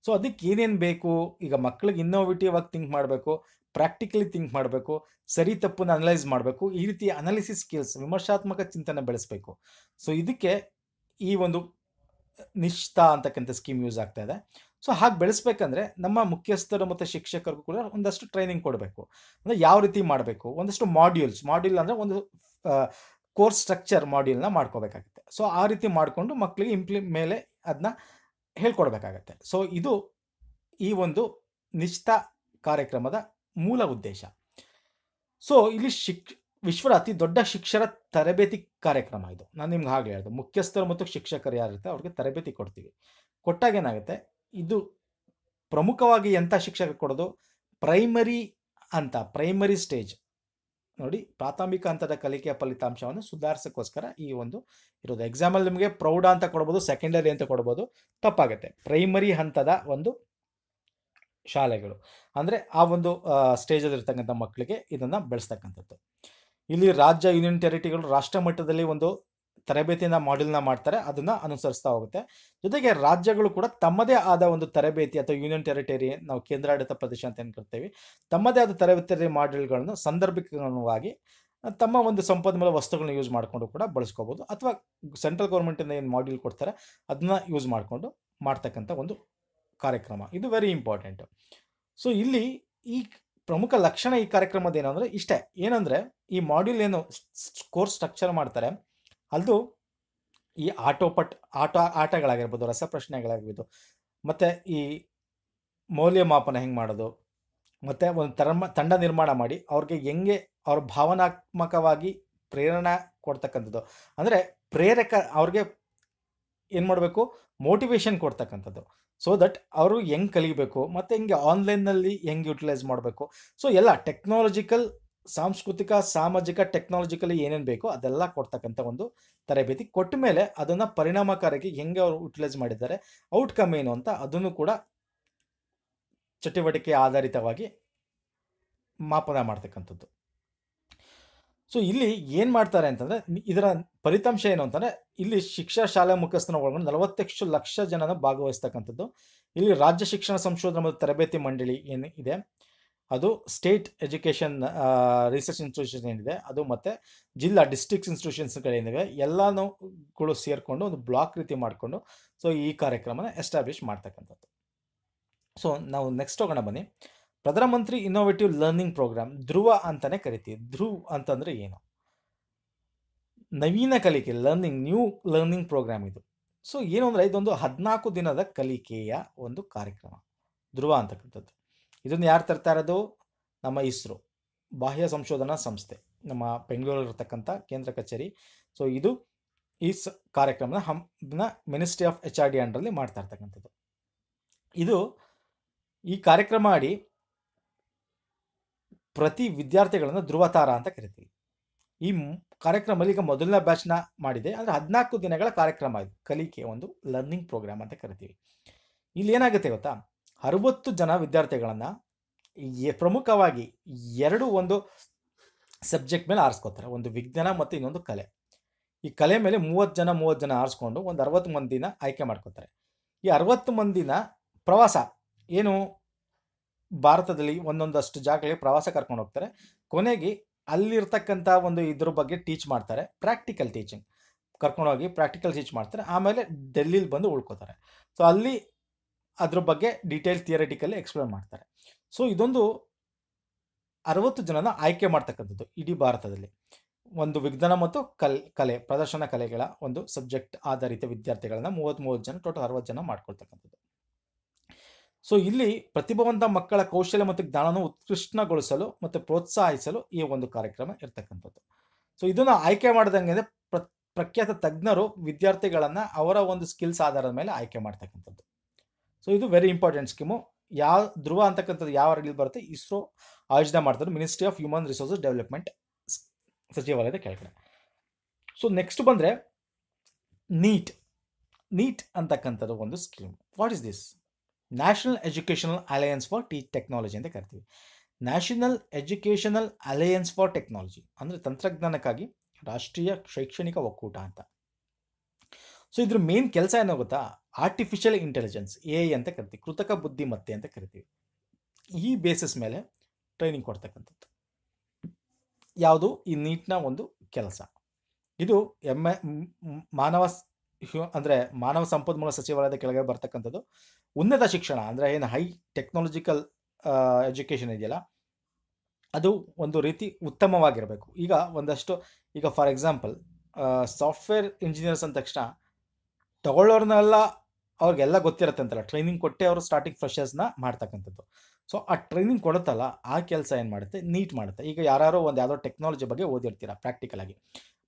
ಸೊ ಅದಕ್ಕೆ ಏನೇನು ಬೇಕು ಈಗ ಮಕ್ಕಳಿಗೆ ಇನ್ನೋವೇಟಿವ್ ಆಗಿ ಥಿಂಕ್ ಮಾಡಬೇಕು ಪ್ರಾಕ್ಟಿಕಲಿ ಥಿಂಕ್ ಮಾಡಬೇಕು ಸರಿ ತಪ್ಪನ್ನು ಅನಲೈಸ್ ಮಾಡಬೇಕು ಈ ರೀತಿ ಅನಾಲಿಸಿಸ್ ಸ್ಕಿಲ್ಸ್ ವಿಮರ್ಶಾತ್ಮಕ ಚಿಂತನೆ ಬೆಳೆಸಬೇಕು ಸೊ ಇದಕ್ಕೆ ಈ ಒಂದು ನಿಶ್ಚಿತ ಅಂತಕ್ಕಂಥ ಸ್ಕೀಮ್ ಯೂಸ್ ಆಗ್ತಾ ಇದೆ ಸೊ ಹಾಗೆ ಬೆಳೆಸ್ಬೇಕಂದ್ರೆ ನಮ್ಮ ಮುಖ್ಯಸ್ಥರು ಮತ್ತು ಶಿಕ್ಷಕರಿಗೂ ಕೂಡ ಒಂದಷ್ಟು ಟ್ರೈನಿಂಗ್ ಕೊಡಬೇಕು ಅಂದರೆ ಯಾವ ರೀತಿ ಮಾಡಬೇಕು ಒಂದಷ್ಟು ಮಾಡ್ಯೂಲ್ಸ್ ಮಾಡ್ಯೂಲ್ ಅಂದರೆ ಒಂದು ಕೋರ್ಸ್ ಸ್ಟ್ರಕ್ಚರ್ ಮಾಡ್ಯೂಲ್ನ ಮಾಡ್ಕೋಬೇಕಾಗುತ್ತೆ ಸೊ ಆ ರೀತಿ ಮಾಡಿಕೊಂಡು ಮಕ್ಕಳಿಗೆ ಇಂಪ್ಲಿ ಮೇಲೆ ಅದನ್ನ ಹೇಳ್ಕೊಡ್ಬೇಕಾಗತ್ತೆ ಸೊ ಇದು ಈ ಒಂದು ನಿಶ್ಚಿತ ಕಾರ್ಯಕ್ರಮದ ಮೂಲ ಉದ್ದೇಶ ಸೊ ಇಲ್ಲಿ ಶಿಕ್ ವಿಶ್ವದ ಅತಿ ದೊಡ್ಡ ಶಿಕ್ಷರ ತರಬೇತಿ ಕಾರ್ಯಕ್ರಮ ಇದು ನಾನು ನಿಮ್ಗೆ ಹಾಗೆ ಹೇಳಿದೆ ಮುಖ್ಯಸ್ಥರು ಮತ್ತು ಶಿಕ್ಷಕರು ಯಾರಿರ್ತಾರೆ ಅವ್ರಿಗೆ ತರಬೇತಿ ಕೊಡ್ತೀವಿ ಕೊಟ್ಟಾಗ ಏನಾಗುತ್ತೆ ಇದು ಪ್ರಮುಖವಾಗಿ ಎಂಥ ಶಿಕ್ಷಕ ಕೊಡೋದು ಪ್ರೈಮರಿ ಅಂತ ಪ್ರೈಮರಿ ಸ್ಟೇಜ್ ನೋಡಿ ಪ್ರಾಥಮಿಕ ಹಂತದ ಕಲಿಕೆಯ ಫಲಿತಾಂಶವನ್ನು ಸುಧಾರಿಸೋಕ್ಕೋಸ್ಕರ ಈ ಒಂದು ಇರೋದು ಎಕ್ಸಾಮಲ್ಲಿ ನಿಮಗೆ ಪ್ರೌಢ ಅಂತ ಕೊಡ್ಬೋದು ಸೆಕೆಂಡರಿ ಅಂತ ಕೊಡ್ಬೋದು ತಪ್ಪಾಗುತ್ತೆ ಪ್ರೈಮರಿ ಹಂತದ ಒಂದು ಶಾಲೆಗಳು ಅಂದರೆ ಆ ಒಂದು ಇರ್ತಕ್ಕಂಥ ಮಕ್ಕಳಿಗೆ ಇದನ್ನು ಬೆಳೆಸ್ತಕ್ಕಂಥದ್ದು ಇಲ್ಲಿ ರಾಜ್ಯ ಯೂನಿಯನ್ ಟೆರಿಟರಿಗಳು ರಾಷ್ಟ್ರ ಮಟ್ಟದಲ್ಲಿ ಒಂದು ತರಬೇತಿಯಿಂದ ಮಾಡ್ಯೂಲ್ನ ಮಾಡ್ತಾರೆ ಅದನ್ನು ಅನುಸರಿಸ್ತಾ ಹೋಗುತ್ತೆ ಜೊತೆಗೆ ರಾಜ್ಯಗಳು ಕೂಡ ತಮ್ಮದೇ ಆದ ಒಂದು ತರಬೇತಿ ಅಥವಾ ಯೂನಿಯನ್ ಟೆರಿಟರಿ ನಾವು ಕೇಂದ್ರಾಡಳಿತ ಪ್ರದೇಶ ಅಂತ ಏನು ಕರ್ತೇವೆ ತಮ್ಮದೇ ಆದ ತರಬೇತಿ ಮಾಡ್ಯೂಲ್ಗಳನ್ನು ಸಂದರ್ಭಿಕವಾಗಿ ತಮ್ಮ ಒಂದು ಸಂಪನ್ಮೂಲ ವಸ್ತುಗಳನ್ನ ಯೂಸ್ ಮಾಡಿಕೊಂಡು ಕೂಡ ಬಳಸ್ಕೋಬೋದು ಅಥವಾ ಸೆಂಟ್ರಲ್ ಗೌರ್ಮೆಂಟಿಂದ ಏನು ಮಾಡ್ಯೂಲ್ ಕೊಡ್ತಾರೆ ಅದನ್ನ ಯೂಸ್ ಮಾಡಿಕೊಂಡು ಮಾಡ್ತಕ್ಕಂಥ ಒಂದು ಕಾರ್ಯಕ್ರಮ ಇದು ವೆರಿ ಇಂಪಾರ್ಟೆಂಟ್ ಸೊ ಇಲ್ಲಿ ಈ ಪ್ರಮುಖ ಲಕ್ಷಣ ಈ ಕಾರ್ಯಕ್ರಮದ ಏನಂದರೆ ಇಷ್ಟೇ ಏನಂದರೆ ಈ ಮಾಡ್ಯೂಲ್ ಏನು ಕೋರ್ಸ್ ಸ್ಟ್ರಕ್ಚರ್ ಮಾಡ್ತಾರೆ ಅಲ್ದು ಈ ಆಟೋಪಟ್ ಆಟ ಆಟಗಳಾಗಿರ್ಬೋದು ರಸಪ್ರಶ್ನೆಗಳಾಗಿರ್ಬೋದು ಮತ್ತು ಈ ಮೌಲ್ಯಮಾಪನ ಹೆಂಗೆ ಮಾಡೋದು ಮತ್ತು ಒಂದು ತರಮ ತಂಡ ನಿರ್ಮಾಣ ಮಾಡಿ ಅವ್ರಿಗೆ ಹೆಂಗೆ ಅವ್ರ ಭಾವನಾತ್ಮಕವಾಗಿ ಪ್ರೇರಣೆ ಕೊಡ್ತಕ್ಕಂಥದ್ದು ಅಂದರೆ ಪ್ರೇರಕ ಅವ್ರಿಗೆ ಏನು ಮಾಡಬೇಕು ಮೋಟಿವೇಶನ್ ಕೊಡ್ತಕ್ಕಂಥದ್ದು ಸೊ ದಟ್ ಅವರು ಹೆಂಗೆ ಕಲಿಬೇಕು ಮತ್ತು ಹೆಂಗೆ ಆನ್ಲೈನ್ನಲ್ಲಿ ಹೆಂಗೆ ಯುಟಿಲೈಸ್ ಮಾಡಬೇಕು ಸೊ ಎಲ್ಲ ಟೆಕ್ನಾಲಜಿಕಲ್ ಸಾಂಸ್ಕೃತಿಕ ಸಾಮಾಜಿಕ ಟೆಕ್ನಾಲಜಿಕಲಿ ಏನೇನು ಬೇಕೋ ಅದೆಲ್ಲ ಕೊಡ್ತಕ್ಕಂಥ ಒಂದು ತರಬೇತಿ ಕೊಟ್ಟ ಮೇಲೆ ಅದನ್ನು ಪರಿಣಾಮಕಾರಿಯಾಗಿ ಹೆಂಗೆ ಅವರು ಯುಟಿಲೈಸ್ ಮಾಡಿದ್ದಾರೆ ಔಟ್ಕಮ್ ಏನು ಅಂತ ಅದನ್ನು ಕೂಡ ಚಟುವಟಿಕೆ ಆಧಾರಿತವಾಗಿ ಮಾಪನ ಮಾಡ್ತಕ್ಕಂಥದ್ದು ಸೊ ಇಲ್ಲಿ ಏನು ಮಾಡ್ತಾರೆ ಅಂತಂದರೆ ಇದರ ಫಲಿತಾಂಶ ಏನು ಅಂತಂದರೆ ಇಲ್ಲಿ ಶಿಕ್ಷಾ ಶಾಲೆ ಮುಖ್ಯಸ್ಥನ ಒಳಗೊಂಡು ನಲವತ್ತೆಷ್ಟು ಲಕ್ಷ ಜನನ ಭಾಗವಹಿಸ್ತಕ್ಕಂಥದ್ದು ಇಲ್ಲಿ ರಾಜ್ಯ ಶಿಕ್ಷಣ ಸಂಶೋಧನಾ ಮತ್ತು ತರಬೇತಿ ಮಂಡಳಿ ಏನು ಇದೆ ಅದು ಸ್ಟೇಟ್ ಎಜುಕೇಷನ್ ರಿಸರ್ಚ್ ಇನ್ಸ್ಟಿಟ್ಯೂಷನ್ ಏನಿದೆ ಅದು ಮತ್ತು ಜಿಲ್ಲಾ ಡಿಸ್ಟಿಕ್ಸ್ ಇನ್ಸ್ಟಿಟ್ಯೂಷನ್ಸ್ಗಳೇನಿವೆ ಎಲ್ಲನೂಗಳು ಸೇರಿಕೊಂಡು ಒಂದು ಬ್ಲಾಕ್ ರೀತಿ ಮಾಡಿಕೊಂಡು ಸೊ ಈ ಕಾರ್ಯಕ್ರಮನ ಎಸ್ಟಾಬ್ಲಿಷ್ ಮಾಡ್ತಕ್ಕಂಥದ್ದು ಸೊ ನಾವು ನೆಕ್ಸ್ಟ್ ಹೋಗೋಣ ಬನ್ನಿ ಪ್ರಧಾನಮಂತ್ರಿ ಇನ್ನೋವೇಟಿವ್ ಲರ್ನಿಂಗ್ ಪ್ರೋಗ್ರಾಮ್ ಧ್ರುವ ಅಂತಲೇ ಕರಿತೀವಿ ಧ್ರುವ ಅಂತಂದರೆ ಏನು ನವೀನ ಕಲಿಕೆ ಲರ್ನಿಂಗ್ ನ್ಯೂ ಲರ್ನಿಂಗ್ ಪ್ರೋಗ್ರಾಮ್ ಇದು ಸೊ ಏನು ಅಂದರೆ ಇದೊಂದು ಹದಿನಾಲ್ಕು ದಿನದ ಕಲಿಕೆಯ ಒಂದು ಕಾರ್ಯಕ್ರಮ ಧ್ರುವ ಅಂತಕ್ಕಂಥದ್ದು ಇದನ್ನು ಯಾರು ತರ್ತಾ ಇರೋದು ನಮ್ಮ ಇಸ್ರೋ ಬಾಹ್ಯ ಸಂಶೋಧನಾ ಸಂಸ್ಥೆ ನಮ್ಮ ಬೆಂಗಳೂರಲ್ಲಿರ್ತಕ್ಕಂಥ ಕೇಂದ್ರ ಕಚೇರಿ ಸೊ ಇದು ಈ ಸ ಕಾರ್ಯಕ್ರಮನ ಹಮ್ನ ministry of H R D ಅಂಡ್ರಲ್ಲಿ ಮಾಡ್ತಾ ಇರ್ತಕ್ಕಂಥದ್ದು ಇದು ಈ ಕಾರ್ಯಕ್ರಮ ಮಾಡಿ ಪ್ರತಿ ವಿದ್ಯಾರ್ಥಿಗಳನ್ನು ಧ್ರುವತಾರ ಅಂತ ಕರಿತೀವಿ ಈ ಕಾರ್ಯಕ್ರಮದಲ್ಲಿ ಈಗ ಮೊದಲನೇ ಬ್ಯಾಚ್ನ ಮಾಡಿದೆ ಅಂದರೆ ಹದಿನಾಲ್ಕು ದಿನಗಳ ಕಾರ್ಯಕ್ರಮ ಇದು ಕಲಿಕೆ ಒಂದು ಲರ್ನಿಂಗ್ ಪ್ರೋಗ್ರಾಮ್ ಅಂತ ಕರಿತೀವಿ ಇಲ್ಲಿ ಏನಾಗುತ್ತೆ ಗೊತ್ತಾ ಅರುವತ್ತು ಜನ ವಿದ್ಯಾರ್ಥಿಗಳನ್ನು ಪ್ರಮುಖವಾಗಿ ಎರಡು ಒಂದು ಸಬ್ಜೆಕ್ಟ್ ಮೇಲೆ ಆರಿಸ್ಕೋತಾರೆ ಒಂದು ವಿಜ್ಞಾನ ಮತ್ತು ಇನ್ನೊಂದು ಕಲೆ ಈ ಕಲೆ ಮೇಲೆ ಮೂವತ್ತು ಜನ ಮೂವತ್ತು ಜನ ಆರಿಸ್ಕೊಂಡು ಒಂದು ಅರವತ್ತು ಮಂದಿನ ಆಯ್ಕೆ ಮಾಡ್ಕೋತಾರೆ ಈ ಅರವತ್ತು ಮಂದಿನ ಪ್ರವಾಸ ಏನು ಭಾರತದಲ್ಲಿ ಒಂದೊಂದಷ್ಟು ಜಾಗಗಳಿಗೆ ಪ್ರವಾಸ ಕರ್ಕೊಂಡು ಹೋಗ್ತಾರೆ ಕೊನೆಗೆ ಅಲ್ಲಿರ್ತಕ್ಕಂಥ ಒಂದು ಇದ್ರ ಬಗ್ಗೆ ಟೀಚ್ ಮಾಡ್ತಾರೆ ಪ್ರಾಕ್ಟಿಕಲ್ ಟೀಚಿಂಗ್ ಕರ್ಕೊಂಡೋಗಿ ಪ್ರಾಕ್ಟಿಕಲ್ ಟೀಚ್ ಮಾಡ್ತಾರೆ ಆಮೇಲೆ ಡೆಲ್ಲಿಲಿ ಬಂದು ಉಳ್ಕೋತಾರೆ ಸೊ ಅಲ್ಲಿ ಅದ್ರ ಬಗ್ಗೆ ಡೀಟೇಲ್ ಥಿಯರಿಟಿಕಲ್ಲಿ ಎಕ್ಸ್ಪ್ಲೇನ್ ಮಾಡ್ತಾರೆ ಸೊ ಇದೊಂದು ಅರವತ್ತು ಜನನ ಆಯ್ಕೆ ಮಾಡ್ತಕ್ಕಂಥದ್ದು ಇಡೀ ಭಾರತದಲ್ಲಿ ಒಂದು ವಿಜ್ಞಾನ ಮತ್ತು ಕಲ್ ಕಲೆ ಪ್ರದರ್ಶನ ಕಲೆಗಳ ಒಂದು ಸಬ್ಜೆಕ್ಟ್ ಆಧಾರಿತ ವಿದ್ಯಾರ್ಥಿಗಳನ್ನು ಮೂವತ್ತ್ ಮೂವತ್ತು ಜನ ಟೋಟಲ್ ಅರವತ್ತು ಜನ ಮಾಡ್ಕೊಳ್ತಕ್ಕಂಥದ್ದು ಸೊ ಇಲ್ಲಿ ಪ್ರತಿಭಾವಂತ ಮಕ್ಕಳ ಕೌಶಲ್ಯ ಮತ್ತು ಜ್ಞಾನವನ್ನು ಉತ್ಕೃಷ್ಟಗೊಳಿಸಲು ಮತ್ತು ಪ್ರೋತ್ಸಾಹಿಸಲು ಈ ಒಂದು ಕಾರ್ಯಕ್ರಮ ಇರ್ತಕ್ಕಂಥದ್ದು ಸೊ ಇದನ್ನು ಆಯ್ಕೆ ಮಾಡಿದಂಗೆ ಪ್ರ ಪ್ರಖ್ಯಾತ ತಜ್ಞರು ವಿದ್ಯಾರ್ಥಿಗಳನ್ನು ಅವರ ಒಂದು ಸ್ಕಿಲ್ಸ್ ಆಧಾರದ ಮೇಲೆ ಆಯ್ಕೆ ಮಾಡ್ತಕ್ಕಂಥದ್ದು ಸೊ ಇದು ವೆರಿ ಇಂಪಾರ್ಟೆಂಟ್ ಸ್ಕೀಮು ಯಾವ ಧ್ರುವ ಅಂತಕ್ಕಂಥದ್ದು ಯಾವ ಅಡಿಯಲ್ಲಿ ಬರುತ್ತೆ ಇಸ್ರೋ ಆಯೋಜನೆ ಮಾಡ್ತಾರೆ ministry of human resources development ಸಚಿವಾಲಯದ ಕೆಳಗಡೆ ಸೊ ನೆಕ್ಸ್ಟ್ ಬಂದರೆ ನೀಟ್ ನೀಟ್ ಅಂತಕ್ಕಂಥದ್ದು ಒಂದು scheme what is this national educational alliance for T technology ಅಂತ ಕರಿತೀವಿ national educational alliance for technology ಅಂದರೆ ತಂತ್ರಜ್ಞಾನಕ್ಕಾಗಿ ರಾಷ್ಟ್ರೀಯ ಶೈಕ್ಷಣಿಕ ಒಕ್ಕೂಟ ಅಂತ ಸೊ ಇದ್ರ ಮೇನ್ ಕೆಲಸ ಏನೋ ಗೊತ್ತಾ ಆರ್ಟಿಫಿಷಿಯಲ್ ಇಂಟೆಲಿಜೆನ್ಸ್ ಎ ಅಂತ ಕರಿತೀವಿ ಕೃತಕ ಬುದ್ಧಿಮತ್ತೆ ಅಂತ ಕರಿತೀವಿ ಈ ಬೇಸಿಸ್ ಮೇಲೆ ಟ್ರೈನಿಂಗ್ ಕೊಡ್ತಕ್ಕಂಥದ್ದು ಯಾವುದು ಈ ನೀಟ್ನ ಒಂದು ಕೆಲಸ ಇದು ಎಮ್ ಎ ಮಾನವ ಅಂದರೆ ಮಾನವ ಸಂಪನ್ಮೂಲ ಸಚಿವಾಲಯದ ಕೆಳಗೆ ಬರ್ತಕ್ಕಂಥದ್ದು ಉನ್ನತ ಶಿಕ್ಷಣ ಅಂದರೆ ಏನು ಹೈ ಟೆಕ್ನಾಲಜಿಕಲ್ ಎಜುಕೇಷನ್ ಇದೆಯಲ್ಲ ಅದು ಒಂದು ರೀತಿ ಉತ್ತಮವಾಗಿರಬೇಕು ಈಗ ಒಂದಷ್ಟು ಈಗ ಫಾರ್ ಎಕ್ಸಾಂಪಲ್ ಸಾಫ್ಟ್ವೇರ್ ಇಂಜಿನಿಯರ್ಸ್ ಅಂದ ತಕ್ಷಣ ತಗೊಳ್ಳೋರ್ನೆಲ್ಲ ಅವ್ರಿಗೆಲ್ಲ ಗೊತ್ತಿರುತ್ತೆ ಅಂತಲ್ಲ ಟ್ರೈನಿಂಗ್ ಕೊಟ್ಟೆ ಅವರು ಸ್ಟಾರ್ಟಿಂಗ್ ಫ್ರೆಶರ್ಸ್ನ ಮಾಡ್ತಕ್ಕಂಥದ್ದು ಸೊ ಆ ಟ್ರೈನಿಂಗ್ ಕೊಡುತ್ತಲ್ಲ ಆ ಕೆಲಸ ಏನು ಮಾಡುತ್ತೆ ನೀಟ್ ಮಾಡುತ್ತೆ ಈಗ ಯಾರು ಒಂದು ಯಾವುದೋ ಟೆಕ್ನಾಲಜಿ ಬಗ್ಗೆ ಓದಿರ್ತೀರ ಪ್ರಾಕ್ಟಿಕಲ್ ಆಗಿ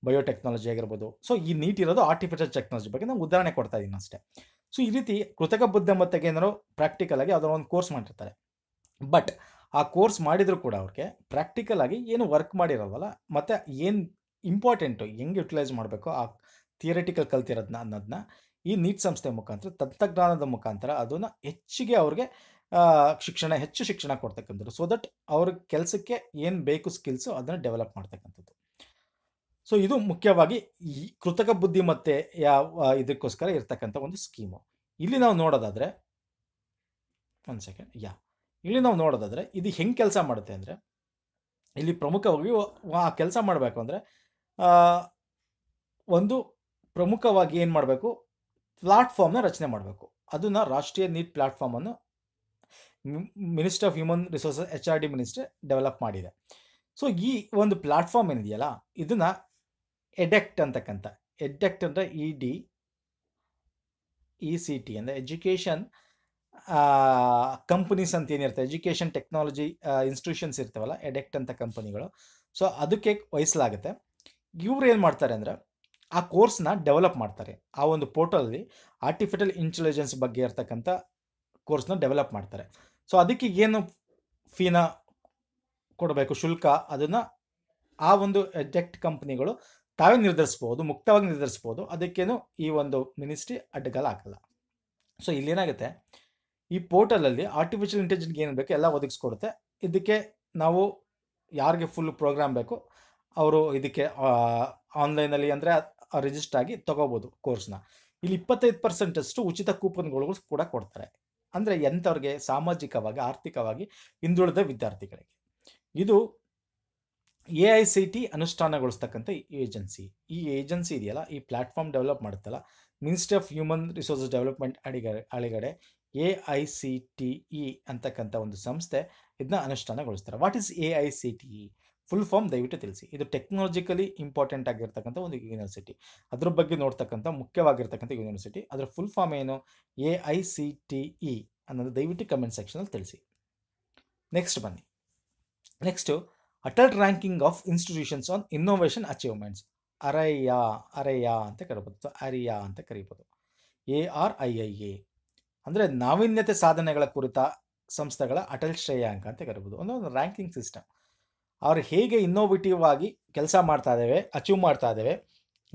ಬಯೋಟೆಕ್ನಾಲಜಿ ಆಗಿರ್ಬೋದು ಸೊ ಈ ನೀಟ್ ಇರೋದು ಆರ್ಟಿಫಿಷಿಯಲ್ ಟೆಕ್ನಾಲಜಿ ಬಗ್ಗೆ ನಾನು ಉದಾಹರಣೆ ಕೊಡ್ತಾ ಇದ್ದೀನಿ ಅಷ್ಟೇ ಸೊ ಈ ರೀತಿ ಕೃತಕ ಬುದ್ಧಿಮತ್ತೆಗೆ ಏನಾರು ಪ್ರಾಕ್ಟಿಕಲ್ ಆಗಿ ಯಾವುದೋ ಒಂದು ಕೋರ್ಸ್ ಮಾಡಿರ್ತಾರೆ ಬಟ್ ಆ ಕೋರ್ಸ್ ಮಾಡಿದರೂ ಕೂಡ ಅವ್ರಿಗೆ ಪ್ರಾಕ್ಟಿಕಲ್ ಆಗಿ ಏನು ವರ್ಕ್ ಮಾಡಿರೋವಲ್ಲ ಮತ್ತು ಏನು ಇಂಪಾರ್ಟೆಂಟು ಹೆಂಗೆ ಯುಟಿಲೈಸ್ ಮಾಡಬೇಕು ಆ ಥಿಯರಿಟಿಕಲ್ ಕಲ್ತಿರೋದನ್ನ ಅನ್ನೋದನ್ನ ಈ ನೀಟ್ ಸಂಸ್ಥೆ ಮುಖಾಂತರ ತಂತ್ರಜ್ಞಾನದ ಮುಖಾಂತರ ಅದನ್ನು ಹೆಚ್ಚಿಗೆ ಅವ್ರಿಗೆ ಶಿಕ್ಷಣ ಹೆಚ್ಚು ಶಿಕ್ಷಣ ಕೊಡ್ತಕ್ಕಂಥದ್ದು ಸೊ ದಟ್ ಅವ್ರ ಕೆಲಸಕ್ಕೆ ಏನು ಬೇಕು ಸ್ಕಿಲ್ಸು ಅದನ್ನು ಡೆವಲಪ್ ಮಾಡ್ತಕ್ಕಂಥದ್ದು ಸೊ ಇದು ಮುಖ್ಯವಾಗಿ ಈ ಕೃತಕ ಬುದ್ಧಿಮತ್ತೆ ಯಾವ ಇದಕ್ಕೋಸ್ಕರ ಇರ್ತಕ್ಕಂಥ ಒಂದು ಸ್ಕೀಮು ಇಲ್ಲಿ ನಾವು ನೋಡೋದಾದರೆ ಒಂದು ಸೆಕೆಂಡ್ ಯಾ ಇಲ್ಲಿ ನಾವು ನೋಡೋದಾದರೆ ಇದು ಹೆಂಗೆ ಕೆಲಸ ಮಾಡುತ್ತೆ ಅಂದರೆ ಇಲ್ಲಿ ಪ್ರಮುಖವಾಗಿ ಆ ಕೆಲಸ ಮಾಡಬೇಕು ಅಂದರೆ ಒಂದು ಪ್ರಮುಖವಾಗಿ ಏನು ಮಾಡಬೇಕು ಪ್ಲಾಟ್ಫಾರ್ಮ್ನ ರಚನೆ ಮಾಡಬೇಕು ಅದನ್ನು ರಾಷ್ಟ್ರೀಯ ನೀಟ್ ಪ್ಲಾಟ್ಫಾರ್ಮನ್ನು minister of human resources H R D minister develop ಮಾಡಿದೆ ಸೊ ಈ ಒಂದು ಪ್ಲಾಟ್ಫಾರ್ಮ್ ಏನಿದೆಯಲ್ಲ ಇದನ್ನು ಎಡೆಕ್ಟ್ ಅಂತಕ್ಕಂಥ ಎಡೆಕ್ಟ್ ಅಂದರೆ E D E C T ಅಂದರೆ ಎಜುಕೇಷನ್ ಕಂಪನೀಸ್ ಅಂತ ಏನಿರುತ್ತೆ ಎಜುಕೇಷನ್ ಟೆಕ್ನಾಲಜಿ ಇನ್ಸ್ಟಿಟ್ಯೂಷನ್ಸ್ ಇರ್ತವಲ್ಲ ಎಡೆಕ್ಟ್ ಅಂತ ಕಂಪನಿಗಳು ಸೊ ಅದಕ್ಕೆ ವಹಿಸಲಾಗುತ್ತೆ ಇವರು ಏನು ಮಾಡ್ತಾರೆ ಅಂದರೆ ಆ ಕೋರ್ಸ್ನ ಡೆವಲಪ್ ಮಾಡ್ತಾರೆ ಆ ಒಂದು ಪೋರ್ಟಲಲ್ಲಿ ಆರ್ಟಿಫಿಷಿಯಲ್ ಇಂಟೆಲಿಜೆನ್ಸ್ ಬಗ್ಗೆ ಇರ್ತಕ್ಕಂಥ ಕೋರ್ಸ್ನ ಡೆವಲಪ್ ಮಾಡ್ತಾರೆ ಸೊ ಅದಕ್ಕೆ ಏನು ಫೀನ ಕೊಡಬೇಕು ಶುಲ್ಕ ಅದನ್ನು ಆ ಒಂದು ಎಜೆಕ್ಟ್ ಕಂಪ್ನಿಗಳು ತಾವೇ ನಿರ್ಧರಿಸ್ಬೋದು ಮುಕ್ತವಾಗಿ ನಿರ್ಧರಿಸ್ಬೋದು ಅದಕ್ಕೇನು ಈ ಒಂದು ಮಿನಿಸ್ಟ್ರಿ ಅಡ್ಡಗಾಲ ಹಾಕಲ್ಲ ಸೊ ಇಲ್ಲೇನಾಗುತ್ತೆ ಈ ಪೋರ್ಟಲಲ್ಲಿ ಆರ್ಟಿಫಿಷಿಯಲ್ ಇಂಟೆಲಿಜೆನ್ಸ್ಗೆ ಏನು ಬೇಕು ಎಲ್ಲ ಒದಗಿಸ್ಕೊಡುತ್ತೆ ಇದಕ್ಕೆ ನಾವು ಯಾರಿಗೆ ಫುಲ್ ಪ್ರೋಗ್ರಾಮ್ ಬೇಕು ಅವರು ಇದಕ್ಕೆ ಆನ್ಲೈನಲ್ಲಿ ಅಂದರೆ ರಿಜಿಸ್ಟರ್ ಆಗಿ ತೊಗೋಬೋದು ಕೋರ್ಸ್ನ ಇಲ್ಲಿ ಇಪ್ಪತ್ತೈದು ಪರ್ಸೆಂಟಷ್ಟು ಉಚಿತ ಕೂಪನ್ಗಳು ಕೂಡ ಕೊಡ್ತಾರೆ ಅಂದರೆ ಎಂಥವ್ರಿಗೆ ಸಾಮಾಜಿಕವಾಗಿ ಆರ್ಥಿಕವಾಗಿ ಹಿಂದುಳಿದ ವಿದ್ಯಾರ್ಥಿಗಳಿಗೆ ಇದು ಎ ಐ ಸಿ ಟಿ ಅನುಷ್ಠಾನಗೊಳಿಸ್ತಕ್ಕಂಥ ಏಜೆನ್ಸಿ ಈ ಏಜೆನ್ಸಿ ಇದೆಯಲ್ಲ ಈ ಪ್ಲಾಟ್ಫಾರ್ಮ್ ಡೆವಲಪ್ ಮಾಡುತ್ತಲ್ಲ ministry of human resources development ಅಡಿಗಡೆ ಅಳಿಗಡೆ A I C T E ಅಂತಕ್ಕಂಥ ಒಂದು ಸಂಸ್ಥೆ ಇದನ್ನ ಅನುಷ್ಠಾನಗೊಳಿಸ್ತಾರೆ what is A I C T E full form ದಯವಿಟ್ಟು ತಿಳಿಸಿ ಇದು ಟೆಕ್ನಾಲಜಿಕಲಿ ಇಂಪಾರ್ಟೆಂಟ್ ಆಗಿರ್ತಕ್ಕಂಥ ಒಂದು ಯೂನಿವರ್ಸಿಟಿ ಅದ್ರ ಬಗ್ಗೆ ನೋಡ್ತಕ್ಕಂಥ ಮುಖ್ಯವಾಗಿರ್ತಕ್ಕಂಥ ಯೂನಿವರ್ಸಿಟಿ ಅದರ ಫುಲ್ ಫಾರ್ಮ್ ಏನು A I C T E ಅನ್ನೋದು ದಯವಿಟ್ಟು ಕಮೆಂಟ್ ಸೆಕ್ಷನಲ್ಲಿ ತಿಳಿಸಿ ನೆಕ್ಸ್ಟ್ ಬನ್ನಿ next Atal ranking of institutions on innovation achievements ARIIA ARIIA ಅಂತ ಕರಿಬೋದು ಅರಿಯ ಅಂತ ಕರಿಬೋದು A R I I A ಅಂದರೆ ನಾವೀನ್ಯತೆ ಸಾಧನೆಗಳ ಕುರಿತ ಸಂಸ್ಥೆಗಳ ಅಟಲ್ ಶ್ರೇಯಾಂಕ ಅಂತ ಕರಿಬೋದು ಒಂದು ರ್ಯಾಂಕಿಂಗ್ ಸಿಸ್ಟಮ್ ಅವ್ರು ಹೇಗೆ ಇನ್ನೋವೇಟಿವ್ ಆಗಿ ಕೆಲಸ ಮಾಡ್ತಾ ಇದ್ದಾವೆ ಅಚೀವ್ ಮಾಡ್ತಾ ಇದ್ದಾವೆ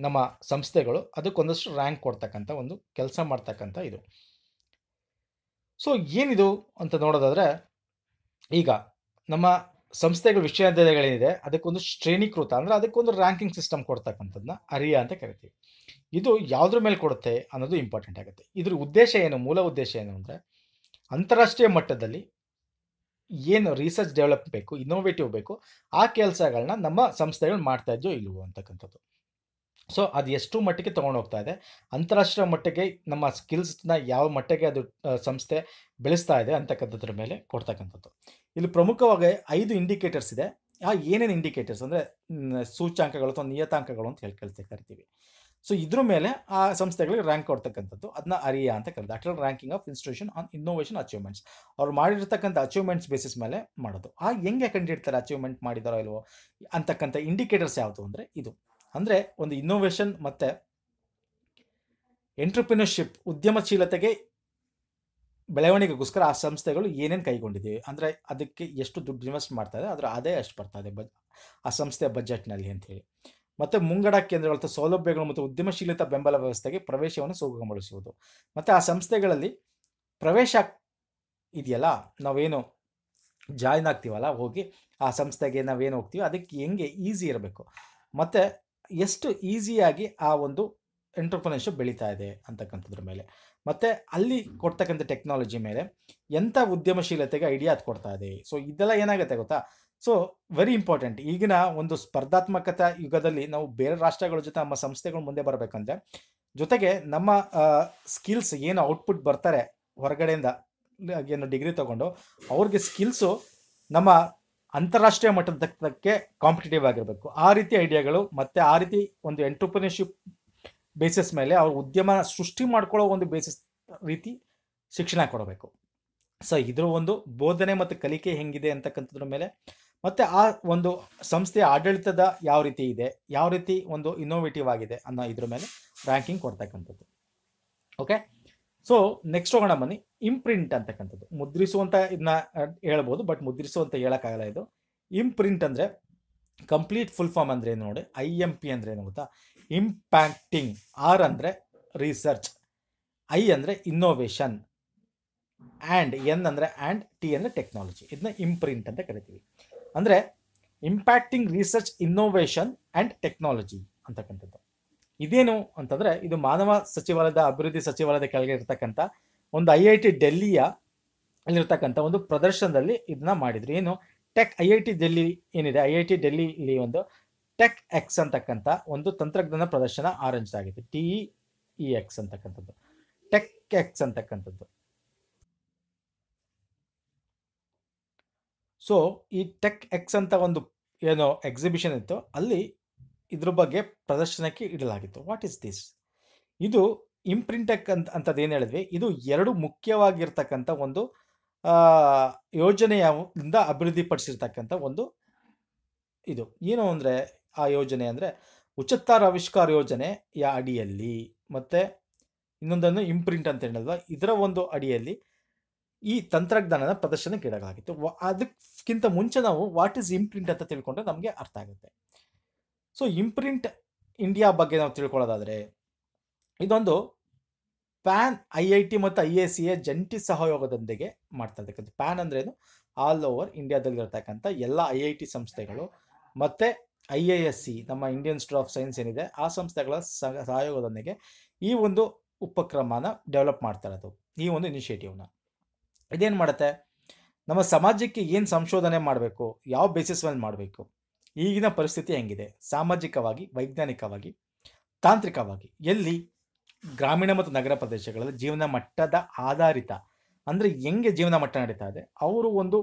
ನಮ್ಮ ಸಂಸ್ಥೆಗಳು ಅದಕ್ಕೊಂದಷ್ಟು ರ್ಯಾಂಕ್ ಕೊಡ್ತಕ್ಕಂಥ ಒಂದು ಕೆಲಸ ಮಾಡ್ತಕ್ಕಂಥ ಇದು ಸೊ ಏನಿದು ಅಂತ ನೋಡೋದಾದರೆ ಈಗ ನಮ್ಮ ಸಂಸ್ಥೆಗಳು ವಿಶ್ವವಿದ್ಯಾಲಯಗಳೇನಿದೆ ಅದಕ್ಕೊಂದು ಶ್ರೇಣೀಕೃತ ಅಂದರೆ ಅದಕ್ಕೊಂದು ರ್ಯಾಂಕಿಂಗ್ ಸಿಸ್ಟಮ್ ಕೊಡ್ತಕ್ಕಂಥದ್ದನ್ನ ಅರಿಯ ಅಂತ ಕರಿತೀವಿ ಇದು ಯಾವುದ್ರ ಮೇಲೆ ಕೊಡುತ್ತೆ ಅನ್ನೋದು ಇಂಪಾರ್ಟೆಂಟ್ ಆಗುತ್ತೆ ಇದ್ರ ಉದ್ದೇಶ ಏನು ಮೂಲ ಉದ್ದೇಶ ಏನು ಅಂದರೆ ಅಂತಾರಾಷ್ಟ್ರೀಯ ಮಟ್ಟದಲ್ಲಿ ಏನು ರಿಸರ್ಚ್ ಡೆವಲಪ್ ಬೇಕು ಇನ್ನೋವೇಟಿವ್ ಬೇಕು ಆ ಕೆಲಸಗಳನ್ನ ನಮ್ಮ ಸಂಸ್ಥೆಗಳು ಮಾಡ್ತಾ ಇದೆಯೋ ಇಲ್ವೋ ಅಂತಕ್ಕಂಥದ್ದು ಸೊ ಅದು ಎಷ್ಟು ಮಟ್ಟಿಗೆ ಹೋಗ್ತಾ ಇದೆ ಅಂತಾರಾಷ್ಟ್ರೀಯ ಮಟ್ಟಿಗೆ ನಮ್ಮ ಸ್ಕಿಲ್ಸ್ನ ಯಾವ ಮಟ್ಟಿಗೆ ಅದು ಸಂಸ್ಥೆ ಬೆಳೆಸ್ತಾ ಇದೆ ಅಂತಕ್ಕಂಥದ್ರ ಮೇಲೆ ಕೊಡ್ತಕ್ಕಂಥದ್ದು ಇಲ್ಲಿ ಪ್ರಮುಖವಾಗಿ ಐದು ಇಂಡಿಕೇಟರ್ಸ್ ಇದೆ ಆ ಏನೇನು ಇಂಡಿಕೇಟರ್ಸ್ ಅಂದರೆ ಸೂಚ್ಯಾಂಕಗಳು ಅಥವಾ ನಿಯತಾಂಕಗಳು ಅಂತ ಹೇಳಿ ಕರಿತೀವಿ ಸೊ ಇದ್ರ ಮೇಲೆ ಆ ಸಂಸ್ಥೆಗಳಿಗೆ ರ್ಯಾಂಕ್ ಕೊಡ್ತಕ್ಕಂಥದ್ದು ಅದನ್ನ ಅರಿಯಾ ಅಂತ ಕರೆದು Atal ranking of institution on innovation achievements ಅವ್ರು ಮಾಡಿರ್ತಕ್ಕಂಥ ಅಚೀವ್ಮೆಂಟ್ಸ್ ಬೇಸಿಸ್ ಮೇಲೆ ಮಾಡೋದು ಆ ಹೆಂಗೆ ಕಂಡಿಡ್ತಾರೆ ಅಚೀವ್ಮೆಂಟ್ ಮಾಡಿದಾರೋ ಇಲ್ವೋ ಅಂತಕ್ಕಂಥ ಇಂಡಿಕೇಟರ್ಸ್ ಯಾವುದು ಅಂದರೆ ಇದು ಅಂದರೆ ಒಂದು ಇನ್ನೋವೇಷನ್ ಮತ್ತು ಎಂಟ್ರಪ್ರಿನರ್ಶಿಪ್ ಉದ್ಯಮಶೀಲತೆಗೆ ಬೆಳವಣಿಗೆಗೋಸ್ಕರ ಆ ಸಂಸ್ಥೆಗಳು ಏನೇನು ಕೈಗೊಂಡಿದ್ದೀವಿ ಅಂದರೆ ಅದಕ್ಕೆ ಎಷ್ಟು ದುಡ್ಡು ಇನ್ವೆಸ್ಟ್ ಮಾಡ್ತಾ ಇದೆ ಅದರ ಅದೇ ಅಷ್ಟು ಬರ್ತಾ ಇದೆ ಬಜ್ ಆ ಸಂಸ್ಥೆಯ ಬಜೆಟ್ನಲ್ಲಿ ಅಂತೇಳಿ ಮತ್ತು ಮುಂಗಡ ಕೇಂದ್ರಗಳ ಸೌಲಭ್ಯಗಳು ಮತ್ತು ಉದ್ಯಮಶೀಲತಾ ಬೆಂಬಲ ವ್ಯವಸ್ಥೆಗೆ ಪ್ರವೇಶವನ್ನು ಸುಗಮಗೊಳಿಸುವುದು ಮತ್ತು ಆ ಸಂಸ್ಥೆಗಳಲ್ಲಿ ಪ್ರವೇಶ ಇದೆಯಲ್ಲ ನಾವೇನು ಜಾಯ್ನ್ ಆಗ್ತೀವಲ್ಲ ಹೋಗಿ ಆ ಸಂಸ್ಥೆಗೆ ನಾವೇನು ಹೋಗ್ತೀವಿ ಅದಕ್ಕೆ ಹೆಂಗೆ ಈಸಿ ಇರಬೇಕು ಮತ್ತು ಎಷ್ಟು ಈಸಿಯಾಗಿ ಆ ಒಂದು ಎಂಟ್ರಪ್ರನರ್ಶಿಪ್ ಬೆಳೀತಾ ಇದೆ ಅಂತಕ್ಕಂಥದ್ರ ಮೇಲೆ ಮತ್ತು ಅಲ್ಲಿ ಕೊಡ್ತಕ್ಕಂಥ ಟೆಕ್ನಾಲಜಿ ಮೇಲೆ ಎಂಥ ಉದ್ಯಮಶೀಲತೆಗೆ ಐಡಿಯಾ ಅದು ಕೊಡ್ತಾ ಇದೆ ಸೊ ಇದೆಲ್ಲ ಏನಾಗುತ್ತೆ ಗೊತ್ತಾ ಸೊ ವೆರಿ ಇಂಪಾರ್ಟೆಂಟ್ ಈಗಿನ ಒಂದು ಸ್ಪರ್ಧಾತ್ಮಕತ ಯುಗದಲ್ಲಿ ನಾವು ಬೇರೆ ರಾಷ್ಟ್ರಗಳ ಜೊತೆ ನಮ್ಮ ಸಂಸ್ಥೆಗಳು ಮುಂದೆ ಬರಬೇಕಂದ್ರೆ ಜೊತೆಗೆ ನಮ್ಮ ಸ್ಕಿಲ್ಸ್ ಏನು ಔಟ್ಪುಟ್ ಬರ್ತಾರೆ ಹೊರಗಡೆಯಿಂದ ಏನು ಡಿಗ್ರಿ ತಗೊಂಡು ಅವ್ರಿಗೆ ಸ್ಕಿಲ್ಸು ನಮ್ಮ ಅಂತಾರಾಷ್ಟ್ರೀಯ ಮಟ್ಟದಕ್ಕೆ ಕಾಂಪಿಟೇಟಿವ್ ಆಗಿರಬೇಕು ಆ ರೀತಿ ಐಡಿಯಾಗಳು ಮತ್ತು ಆ ರೀತಿ ಒಂದು ಎಂಟರ್ಪ್ರಿನರ್ಶಿಪ್ ಬೇಸಿಸ್ ಮೇಲೆ ಅವ್ರ ಉದ್ಯಮ ಸೃಷ್ಟಿ ಮಾಡ್ಕೊಳ್ಳೋ ಒಂದು ಬೇಸಿಸ್ ರೀತಿ ಶಿಕ್ಷಣ ಕೊಡಬೇಕು ಸೊ ಇದ್ರ ಒಂದು ಬೋಧನೆ ಮತ್ತು ಕಲಿಕೆ ಹೆಂಗಿದೆ ಅಂತಕ್ಕಂಥದ್ರ ಮೇಲೆ ಮತ್ತೆ ಆ ಒಂದು ಸಂಸ್ಥೆಯ ಆಡಳಿತದ ಯಾವ ರೀತಿ ಇದೆ ಯಾವ ರೀತಿ ಒಂದು ಇನ್ನೋವೇಟಿವ್ ಆಗಿದೆ ಅನ್ನೋ ಇದ್ರ ಮೇಲೆ ರ್ಯಾಂಕಿಂಗ್ ಕೊಡ್ತಕ್ಕಂಥದ್ದು ಓಕೆ ಸೊ ನೆಕ್ಸ್ಟ್ ಹೋಗೋಣ ಬನ್ನಿ ಇಂಪ್ರಿಂಟ್ ಅಂತಕ್ಕಂಥದ್ದು ಮುದ್ರಿಸುವಂತ ಇದನ್ನ ಹೇಳ್ಬೋದು ಬಟ್ ಮುದ್ರಿಸುವಂತ ಹೇಳೋಕ್ಕಾಗಲ್ಲ ಇದು ಇಂಪ್ರಿಂಟ್ ಅಂದರೆ ಕಂಪ್ಲೀಟ್ ಫುಲ್ ಫಾರ್ಮ್ ಅಂದರೆ ಏನು ನೋಡಿ ಐ ಎಮ್ ಪಿ ಅಂದ್ರೆ ಏನು ಗೊತ್ತಾ ಇಂಪ್ಯಾಕ್ಟಿಂಗ್ ಆರ್ ಅಂದರೆ ರಿಸರ್ಚ್ ಐ ಅಂದರೆ ಇನ್ನೋವೇಷನ್ ಆ್ಯಂಡ್ ಎನ್ ಅಂದರೆ ಆ್ಯಂಡ್ ಟಿ ಅಂದರೆ ಟೆಕ್ನಾಲಜಿ ಇದನ್ನ ಇಂಪ್ರಿಂಟ್ ಅಂತ ಕರಿತೀವಿ ಅಂದರೆ impacting research innovation and technology ಅಂತಕ್ಕಂಥದ್ದು ಇದೇನು ಅಂತಂದರೆ ಇದು ಮಾನವ ಸಚಿವಾಲಯದ ಅಭಿವೃದ್ಧಿ ಸಚಿವಾಲಯದ ಕೆಳಗೆ ಇರ್ತಕ್ಕಂಥ ಒಂದು ಐ ಐ ಟಿ ಡೆಲ್ಲಿಯ ಅಲ್ಲಿರ್ತಕ್ಕಂಥ ಒಂದು ಪ್ರದರ್ಶನದಲ್ಲಿ ಇದನ್ನ ಮಾಡಿದ್ರು ಏನು tech I I T Delhi ಏನಿದೆ ಐ ಐ ಟಿ ಡೆಲ್ಲಿಲಿ ಒಂದು ಟೆಕ್ ಎಕ್ಸ್ ಅಂತಕ್ಕಂಥ ಒಂದು ತಂತ್ರಜ್ಞಾನ ಪ್ರದರ್ಶನ ಆರೆಂಜ್ ಆಗಿದೆ ಟಿ ಇ ಎಕ್ಸ್ ಅಂತಕ್ಕಂಥದ್ದು ಟೆಕ್ ಎಕ್ಸ್ ಅಂತಕ್ಕಂಥದ್ದು ಸೊ ಈ ಟೆಕ್ ಎಕ್ಸ್ ಅಂತ ಒಂದು ಏನೋ ಎಕ್ಸಿಬಿಷನ್ ಇತ್ತು ಅಲ್ಲಿ ಇದ್ರ ಬಗ್ಗೆ ಪ್ರದರ್ಶನಕ್ಕೆ ಇಡಲಾಗಿತ್ತು ವಾಟ್ ಇಸ್ ದಿಸ್ ಇದು ಇಂಪ್ರಿಂಟೆಕ್ ಅಂತ ಅಂಥದ್ದು ಏನು ಹೇಳಿದ್ವಿ ಇದು ಎರಡು ಮುಖ್ಯವಾಗಿರ್ತಕ್ಕಂಥ ಒಂದು ಯೋಜನೆಯಿಂದ ಅಭಿವೃದ್ಧಿಪಡಿಸಿರ್ತಕ್ಕಂಥ ಒಂದು ಇದು ಏನು ಅಂದರೆ ಆ ಯೋಜನೆ ಅಂದರೆ ಉಚತ್ತಾರ ಆವಿಷ್ಕಾರ ಯೋಜನೆಯ ಅಡಿಯಲ್ಲಿ ಮತ್ತು ಇನ್ನೊಂದನ್ನು ಇಂಪ್ರಿಂಟ್ ಅಂತ ಹೇಳಿದ್ವಾ ಇದರ ಒಂದು ಅಡಿಯಲ್ಲಿ ಈ ತಂತ್ರಜ್ಞಾನದ ಪ್ರದರ್ಶನಕ್ಕೆ ಇಡಲಾಗಿತ್ತು ಅದಕ್ಕಿಂತ ಮುಂಚೆ ನಾವು ವಾಟ್ ಇಸ್ ಇಂಪ್ರಿಂಟ್ ಅಂತ ತಿಳ್ಕೊಂಡ್ರೆ ನಮಗೆ ಅರ್ಥ ಆಗುತ್ತೆ ಸೊ ಇಂಪ್ರಿಂಟ್ ಇಂಡಿಯಾ ಬಗ್ಗೆ ನಾವು ತಿಳ್ಕೊಳ್ಳೋದಾದರೆ ಇದೊಂದು ಪ್ಯಾನ್ ಐ ಐ ಟಿ ಮತ್ತು ಐ ಎ ಸಿ ಎ ಜಂಟಿ ಸಹಯೋಗದೊಂದಿಗೆ ಮಾಡ್ತಾ ಇರ್ತಕ್ಕಂಥ ಪ್ಯಾನ್ ಅಂದ್ರೆ ಏನು ಆಲ್ ಓವರ್ ಇಂಡಿಯಾದಲ್ಲಿರ್ತಕ್ಕಂಥ ಎಲ್ಲ ಐ ಐ ಟಿ ಸಂಸ್ಥೆಗಳು ಮತ್ತು ಐ ಐ ಎಸ್ ಸಿ ನಮ್ಮ ಇಂಡಿಯನ್ ಇನ್ಸ್ಟಿಟ್ಯೂಟ್ ಆಫ್ ಸೈನ್ಸ್ ಏನಿದೆ ಆ ಸಂಸ್ಥೆಗಳ ಸಹಯೋಗದೊಂದಿಗೆ ಈ ಒಂದು ಉಪಕ್ರಮನ ಡೆವಲಪ್ ಮಾಡ್ತಾ ಇರೋದು ಈ ಒಂದು ಇನಿಷಿಯೇಟಿವ್ನ ಇದೇನು ಮಾಡುತ್ತೆ ನಮ್ಮ ಸಮಾಜಕ್ಕೆ ಏನು ಸಂಶೋಧನೆ ಮಾಡಬೇಕು ಯಾವ ಬೇಸಿಸ್ ಮೇಲೆ ಮಾಡಬೇಕು ಈಗಿನ ಪರಿಸ್ಥಿತಿ ಹೆಂಗಿದೆ ಸಾಮಾಜಿಕವಾಗಿ ವೈಜ್ಞಾನಿಕವಾಗಿ ತಾಂತ್ರಿಕವಾಗಿ ಎಲ್ಲಿ ಗ್ರಾಮೀಣ ಮತ್ತು ನಗರ ಪ್ರದೇಶಗಳಲ್ಲಿ ಜೀವನ ಮಟ್ಟದ ಆಧಾರಿತ ಅಂದರೆ ಹೆಂಗೆ ಜೀವನ ಮಟ್ಟ ನಡೀತಾ ಇದೆ ಅವರು ಒಂದು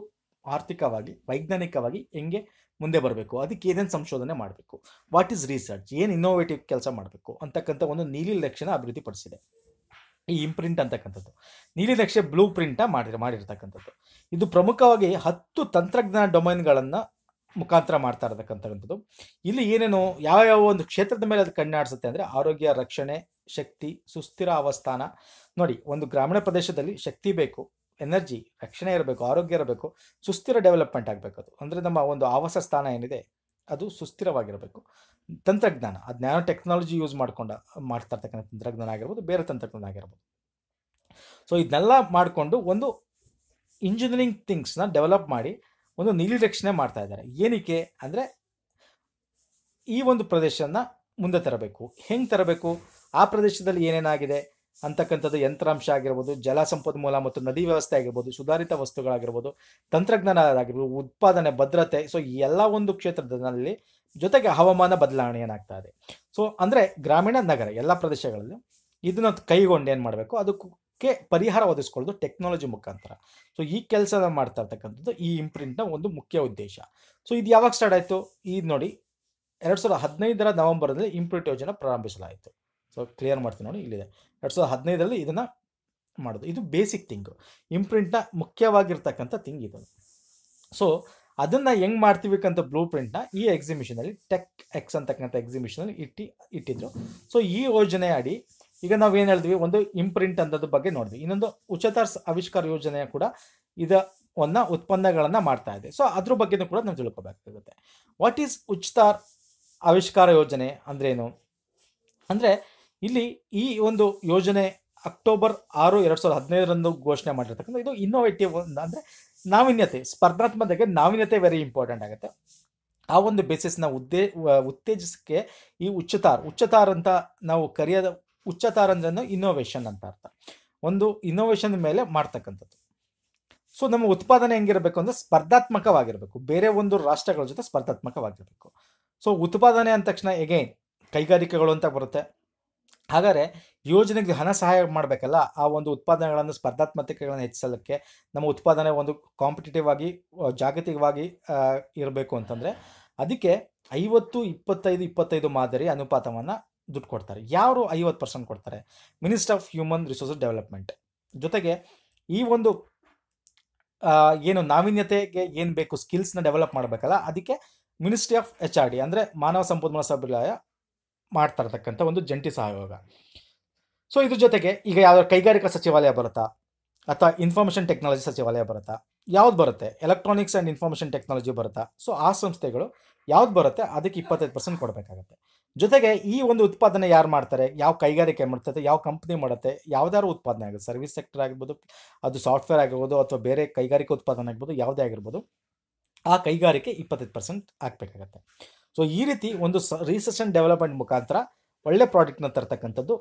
ಆರ್ಥಿಕವಾಗಿ ವೈಜ್ಞಾನಿಕವಾಗಿ ಹೆಂಗೆ ಮುಂದೆ ಬರಬೇಕು ಅದಕ್ಕೆ ಏನೇನು ಸಂಶೋಧನೆ ಮಾಡಬೇಕು ವಾಟ್ ಈಸ್ ರಿಸರ್ಚ್ ಏನು ಇನ್ನೋವೇಟಿವ್ ಕೆಲಸ ಮಾಡಬೇಕು ಅಂತಕ್ಕಂಥ ಒಂದು ನೀಲಿ ಲಕ್ಷಣ ಅಭಿವೃದ್ಧಿಪಡಿಸಿದೆ ಈ ಇಂಪ್ರಿಂಟ್ ಅಂತಕ್ಕಂಥದ್ದು ನಕ್ಷೆ ಬ್ಲೂ ಪ್ರಿಂಟ ಮಾಡಿ ಮಾಡಿರ್ತಕ್ಕಂಥದ್ದು ಇದು ಪ್ರಮುಖವಾಗಿ ಹತ್ತು ತಂತ್ರಜ್ಞಾನ ಡೊಮೈನ್ಗಳನ್ನು ಮುಖಾಂತರ ಮಾಡ್ತಾ ಇರತಕ್ಕಂಥದ್ದು ಇಲ್ಲಿ ಏನೇನು ಯಾವ ಯಾವ ಒಂದು ಕ್ಷೇತ್ರದ ಮೇಲೆ ಅದು ಕಣ್ಣಾಡಿಸುತ್ತೆ ಅಂದರೆ ಆರೋಗ್ಯ ರಕ್ಷಣೆ ಶಕ್ತಿ ಸುಸ್ಥಿರ ಅವಸ್ಥಾನ ನೋಡಿ ಒಂದು ಗ್ರಾಮೀಣ ಪ್ರದೇಶದಲ್ಲಿ ಶಕ್ತಿ ಬೇಕು ಎನರ್ಜಿ ರಕ್ಷಣೆ ಇರಬೇಕು ಆರೋಗ್ಯ ಇರಬೇಕು ಸುಸ್ಥಿರ ಡೆವಲಪ್ಮೆಂಟ್ ಆಗಬೇಕು ಅದು ಅಂದರೆ ನಮ್ಮ ಒಂದು ಆವಾಸ ಸ್ಥಾನ ಏನಿದೆ ಅದು ಸುಸ್ಥಿರವಾಗಿರಬೇಕು ತಂತ್ರಜ್ಞಾನ ಅದು ನ್ಯಾನೋ ಟೆಕ್ನಾಲಜಿ ಯೂಸ್ ಮಾಡ್ಕೊಂಡು ಮಾಡ್ತಾ ಇರ್ತಕ್ಕಂಥ ತಂತ್ರಜ್ಞಾನ ಆಗಿರ್ಬೋದು ಬೇರೆ ತಂತ್ರಜ್ಞಾನ ಆಗಿರ್ಬೋದು ಸೊ ಇದನ್ನೆಲ್ಲ ಮಾಡಿಕೊಂಡು ಒಂದು ಇಂಜಿನಿಯರಿಂಗ್ ಥಿಂಗ್ಸ್ನ ಡೆವಲಪ್ ಮಾಡಿ ಒಂದು ನಿರೀಕ್ಷಣೆ ಮಾಡ್ತಾ ಇದ್ದಾರೆ ಏನಕ್ಕೆ ಅಂದರೆ ಈ ಒಂದು ಪ್ರದೇಶನ ಮುಂದೆ ತರಬೇಕು ಹೆಂಗೆ ತರಬೇಕು ಆ ಪ್ರದೇಶದಲ್ಲಿ ಏನೇನಾಗಿದೆ ಅಂತಕ್ಕಂಥದ್ದು ಯಂತ್ರಾಂಶ ಆಗಿರ್ಬೋದು ಜಲ ಸಂಪನ್ಮೂಲ ಮತ್ತು ನದಿ ವ್ಯವಸ್ಥೆ ಆಗಿರ್ಬೋದು ಸುಧಾರಿತ ವಸ್ತುಗಳಾಗಿರ್ಬೋದು ತಂತ್ರಜ್ಞಾನ ಆಗಿರ್ಬೋದು ಉತ್ಪಾದನೆ ಭದ್ರತೆ ಸೊ ಎಲ್ಲ ಒಂದು ಕ್ಷೇತ್ರದಲ್ಲಿ ಜೊತೆಗೆ ಹವಾಮಾನ ಬದಲಾವಣೆ ಏನಾಗ್ತಾ ಇದೆ ಸೊ ಅಂದರೆ ಗ್ರಾಮೀಣ ನಗರ ಎಲ್ಲ ಪ್ರದೇಶಗಳಲ್ಲಿ ಇದನ್ನ ಕೈಗೊಂಡು ಏನು ಮಾಡಬೇಕು ಅದಕ್ಕೆ ಪರಿಹಾರ ಒದಗಿಸ್ಕೊಳ್ಳೋದು ಟೆಕ್ನಾಲಜಿ ಮುಖಾಂತರ ಸೊ ಈ ಕೆಲಸ ಮಾಡ್ತಾ ಇರ್ತಕ್ಕಂಥದ್ದು ಈ ಇಂಪ್ರಿಂಟ್ನ ಒಂದು ಮುಖ್ಯ ಉದ್ದೇಶ ಸೊ ಇದು ಯಾವಾಗ ಸ್ಟಾರ್ಟ್ ಆಯಿತು ಈ ನೋಡಿ ಎರಡು ಸಾವಿರದ ಹದಿನೈದರ ನವೆಂಬರ್ನಲ್ಲಿ ಇಂಪ್ರಿಂಟ್ ಯೋಜನೆ ಪ್ರಾರಂಭಿಸಲಾಯಿತು ಸೊ ಕ್ಲಿಯರ್ ಮಾಡ್ತೀನಿ ನೋಡಿ ಇಲ್ಲಿದೆ ಎರಡು ಸಾವಿರದ ಹದಿನೈದರಲ್ಲಿ ಇದನ್ನು ಮಾಡೋದು ಇದು ಬೇಸಿಕ್ ಥಿಂಗು ಇಂಪ್ರಿಂಟ್ನ ಮುಖ್ಯವಾಗಿರ್ತಕ್ಕಂಥ ಥಿಂಗ್ ಇದು ಸೊ ಅದನ್ನು ಹೆಂಗೆ ಮಾಡ್ತೀವಿ ಅಂತ ಬ್ಲೂ ಪ್ರಿಂಟ್ನ ಈ ಎಕ್ಸಿಬಿಷನಲ್ಲಿ ಟೆಕ್ ಎಕ್ಸ್ ಅಂತಕ್ಕಂಥ ಎಕ್ಸಿಬಿಷನಲ್ಲಿ ಇಟ್ಟಿ ಇಟ್ಟಿದ್ರು ಸೊ ಈ ಯೋಜನೆ ಅಡಿ ಈಗ ನಾವೇನು ಹೇಳಿದ್ವಿ ಒಂದು ಇಂಪ್ರಿಂಟ್ ಅನ್ನೋದ್ರ ಬಗ್ಗೆ ನೋಡಿದ್ವಿ ಇನ್ನೊಂದು ಉಚಿತ ಆವಿಷ್ಕಾರ ಯೋಜನೆ ಕೂಡ ಒನ್ನ ಉತ್ಪನ್ನಗಳನ್ನು ಮಾಡ್ತಾ ಇದೆ ಸೊ ಅದ್ರ ಬಗ್ಗೆನೂ ಕೂಡ ನಾವು ತಿಳ್ಕೊಬೇಕಾಗುತ್ತೆ ವಾಟ್ ಈಸ್ ಉಚಿತ ಆವಿಷ್ಕಾರ ಯೋಜನೆ ಅಂದ್ರೇನು ಅಂದರೆ ಇಲ್ಲಿ ಈ ಒಂದು ಯೋಜನೆ ಅಕ್ಟೋಬರ್ ಆರು ಎರಡು ಸಾವಿರದ ಹದಿನೈದರಂದು ಘೋಷಣೆ ಮಾಡಿರ್ತಕ್ಕಂಥ ಇದು ಇನ್ನೋವೇಟಿವ್ ಅಂದರೆ ನಾವೀನ್ಯತೆ ಸ್ಪರ್ಧಾತ್ಮಕತೆಗೆ ನಾವೀನ್ಯತೆ ವೆರಿ ಇಂಪಾರ್ಟೆಂಟ್ ಆಗುತ್ತೆ ಆ ಒಂದು ಬೇಸಿಸ್ನ ಉದ್ದೇ ಉತ್ತೇಜಿಸಕ್ಕೆ ಈ ಉಚ್ಚತಾರ್ ಉಚ್ಚತಾರ್ ಅಂತ ನಾವು ಕರೆಯೋದ ಉಚ್ಚತಾರ್ ಅಂದ್ರೆ ಇನ್ನೋವೇಷನ್ ಅಂತ ಅರ್ಥ ಒಂದು ಇನ್ನೋವೇಷನ್ ಮೇಲೆ ಮಾಡ್ತಕ್ಕಂಥದ್ದು ಸೊ ನಮ್ಮ ಉತ್ಪಾದನೆ ಹೆಂಗಿರಬೇಕು ಅಂದರೆ ಸ್ಪರ್ಧಾತ್ಮಕವಾಗಿರಬೇಕು ಬೇರೆ ಒಂದು ರಾಷ್ಟ್ರಗಳ ಜೊತೆ ಸ್ಪರ್ಧಾತ್ಮಕವಾಗಿರಬೇಕು ಸೊ ಉತ್ಪಾದನೆ ಅಂದ ತಕ್ಷಣ ಎಗೈನ್ ಕೈಗಾರಿಕೆಗಳು ಅಂತ ಬರುತ್ತೆ ಹಾಗಾದರೆ ಯೋಜನೆಗೆ ಹಣ ಸಹಾಯ ಮಾಡಬೇಕಲ್ಲ ಆ ಒಂದು ಉತ್ಪಾದನೆಗಳನ್ನು ಸ್ಪರ್ಧಾತ್ಮಕತೆಗಳನ್ನು ಹೆಚ್ಚಿಸಲಿಕ್ಕೆ ನಮ್ಮ ಉತ್ಪಾದನೆ ಒಂದು ಕಾಂಪಿಟೇಟಿವ್ ಆಗಿ ಜಾಗತಿಕವಾಗಿ ಇರಬೇಕು ಅಂತಂದರೆ ಅದಕ್ಕೆ ಐವತ್ತು ಇಪ್ಪತ್ತೈದು ಇಪ್ಪತ್ತೈದು ಮಾದರಿ ಅನುಪಾತವನ್ನು ದುಡ್ಡು ಕೊಡ್ತಾರೆ ಯಾರು ಐವತ್ತು ಪರ್ಸೆಂಟ್ ಕೊಡ್ತಾರೆ minister of human resources development ಜೊತೆಗೆ ಈ ಒಂದು ಏನು ನಾವೀನ್ಯತೆಗೆ ಏನು ಬೇಕು ಸ್ಕಿಲ್ಸ್ನ ಡೆವಲಪ್ ಮಾಡಬೇಕಲ್ಲ ಅದಕ್ಕೆ ministry of H R D ಅಂದರೆ ಮಾನವ ಸಂಪನ್ಮೂಲ ಸಭ್ಯಾಲಯ ಮಾಡ್ತಾ ಇರತಕ್ಕಂಥ ಒಂದು ಜಂಟಿ ಸಹಯೋಗ ಸೊ ಇದ್ರ ಜೊತೆಗೆ ಈಗ ಯಾವ ಕೈಗಾರಿಕಾ ಸಚಿವಾಲಯ ಬರುತ್ತಾ ಅಥವಾ ಇನ್ಫಾರ್ಮೇಷನ್ ಟೆಕ್ನಾಲಜಿ ಸಚಿವಾಲಯ ಬರುತ್ತಾ ಯಾವ್ದು ಬರುತ್ತೆ ಎಲೆಕ್ಟ್ರಾನಿಕ್ಸ್ ಆ್ಯಂಡ್ ಇನ್ಫಾರ್ಮೇಷನ್ ಟೆಕ್ನಾಲಜಿ ಬರುತ್ತಾ ಸೊ ಆ ಸಂಸ್ಥೆಗಳು ಯಾವ್ದು ಬರುತ್ತೆ ಅದಕ್ಕೆ ಇಪ್ಪತ್ತೈದು ಪರ್ಸೆಂಟ್ ಕೊಡಬೇಕಾಗತ್ತೆ ಜೊತೆಗೆ ಈ ಒಂದು ಉತ್ಪಾದನೆ ಯಾರು ಮಾಡ್ತಾರೆ ಯಾವ ಕೈಗಾರಿಕೆ ಮಾಡ್ತದೆ ಯಾವ ಕಂಪ್ನಿ ಮಾಡುತ್ತೆ ಯಾವ್ದಾದ್ರು ಉತ್ಪಾದನೆ ಆಗುತ್ತೆ ಸರ್ವಿಸ್ ಸೆಕ್ಟರ್ ಆಗಿರ್ಬೋದು ಅದು ಸಾಫ್ಟ್ವೇರ್ ಆಗಿರ್ಬೋದು ಅಥವಾ ಬೇರೆ ಕೈಗಾರಿಕಾ ಉತ್ಪಾದನೆ ಆಗ್ಬೋದು ಯಾವುದೇ ಆಗಿರ್ಬೋದು ಆ ಕೈಗಾರಿಕೆ ಇಪ್ಪತ್ತೈದು ಪರ್ಸೆಂಟ್ ಆಗಬೇಕಾಗತ್ತೆ ಸೊ ಈ ರೀತಿ ಒಂದು ರಿಸರ್ಚ್ ಆ್ಯಂಡ್ ಡೆವಲಪ್ಮೆಂಟ್ ಮುಖಾಂತರ ಒಳ್ಳೆ ಪ್ರಾಡಕ್ಟ್ನ ತರ್ತಕ್ಕಂಥದ್ದು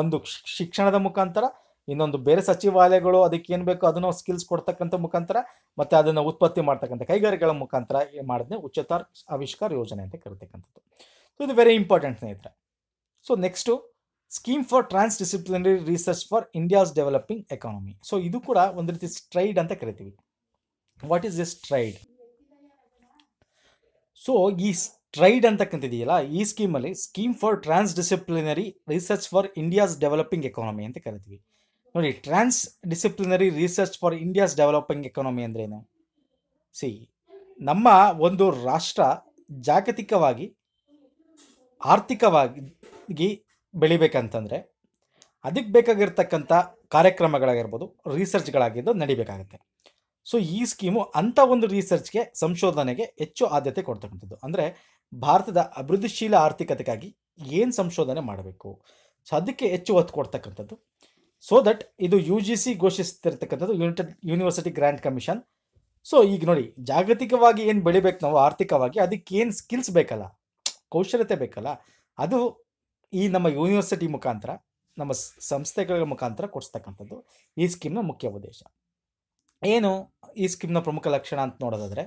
ಒಂದು ಶಿಕ್ಷಣದ ಮುಖಾಂತರ ಇನ್ನೊಂದು ಬೇರೆ ಸಚಿವಾಲಯಗಳು ಅದಕ್ಕೆ ಏನು ಬೇಕೋ ಅದನ್ನು ಸ್ಕಿಲ್ಸ್ ಕೊಡ್ತಕ್ಕಂಥ ಮುಖಾಂತರ ಮತ್ತು ಅದನ್ನು ಉತ್ಪತ್ತಿ ಮಾಡ್ತಕ್ಕಂಥ ಕೈಗಾರಿಕೆಗಳ ಮುಖಾಂತರ ಮಾಡಿದ್ನೆ ಉಚಿತ ಆವಿಷ್ಕಾರ ಯೋಜನೆ ಅಂತ ಕರಿತಕ್ಕಂಥದ್ದು ಸೊ ಇದು ವೆರಿ ಇಂಪಾರ್ಟೆಂಟ್ ಸ್ನೇಹಿತರೆ so next scheme for transdisciplinary research for India's developing economy so ಇದು ಕೂಡ ಒಂದು ರೀತಿ ಸ್ಟ್ರೈಡ್ ಅಂತ ಕರಿತೀವಿ what is this STRIDE so ಈ ಟ್ರೈಡ್ ಕಂತಿದೆಯಲ್ಲ ಈ ಸ್ಕೀಮಲ್ಲಿ scheme for transdisciplinary research for India's developing economy ಅಂತ ಕರಿತೀವಿ ನೋಡಿ transdisciplinary research for India's developing economy ಏನು ಸಿ ನಮ್ಮ ಒಂದು ರಾಷ್ಟ್ರ ಜಾಗತಿಕವಾಗಿ ಆರ್ಥಿಕವಾಗಿ ಬೆಳಿಬೇಕಂತಂದರೆ ಅದಕ್ಕೆ ಬೇಕಾಗಿರ್ತಕ್ಕಂಥ ಕಾರ್ಯಕ್ರಮಗಳಾಗಿರ್ಬೋದು ರಿಸರ್ಚ್ಗಳಾಗಿದ್ದು ನಡಿಬೇಕಾಗುತ್ತೆ ಸೊ ಈ ಸ್ಕೀಮು ಅಂಥ ಒಂದು ರಿಸರ್ಚ್ಗೆ ಸಂಶೋಧನೆಗೆ ಹೆಚ್ಚು ಆದ್ಯತೆ ಕೊಡ್ತಕ್ಕಂಥದ್ದು ಅಂದರೆ ಭಾರತದ ಅಭಿವೃದ್ಧಿಶೀಲ ಆರ್ಥಿಕತೆಗಾಗಿ ಏನು ಸಂಶೋಧನೆ ಮಾಡಬೇಕು ಸೊ ಅದಕ್ಕೆ ಹೆಚ್ಚು ಒತ್ತು ಕೊಡ್ತಕ್ಕಂಥದ್ದು ಸೊ ದಟ್ ಇದು ಯು ಜಿ ಸಿ ಘೋಷಿಸ್ತಿರ್ತಕ್ಕಂಥದ್ದು united university grant commission so ಈಗ ನೋಡಿ ಜಾಗತಿಕವಾಗಿ ಏನು ಬೆಳಿಬೇಕು ನಾವು ಆರ್ಥಿಕವಾಗಿ ಅದಕ್ಕೆ ಏನು ಸ್ಕಿಲ್ಸ್ ಬೇಕಲ್ಲ ಕೌಶಲ್ಯತೆ ಬೇಕಲ್ಲ ಅದು ಈ ನಮ್ಮ ಯೂನಿವರ್ಸಿಟಿ ಮುಖಾಂತರ ನಮ್ಮ ಸಂಸ್ಥೆಗಳ ಮುಖಾಂತರ ಕೊಡಿಸ್ತಕ್ಕಂಥದ್ದು ಈ ಸ್ಕೀಮ್ನ ಮುಖ್ಯ ಉದ್ದೇಶ ಏನು ಈ ಸ್ಕೀಮ್ನ ಪ್ರಮುಖ ಲಕ್ಷಣ ಅಂತ ನೋಡೋದಾದರೆ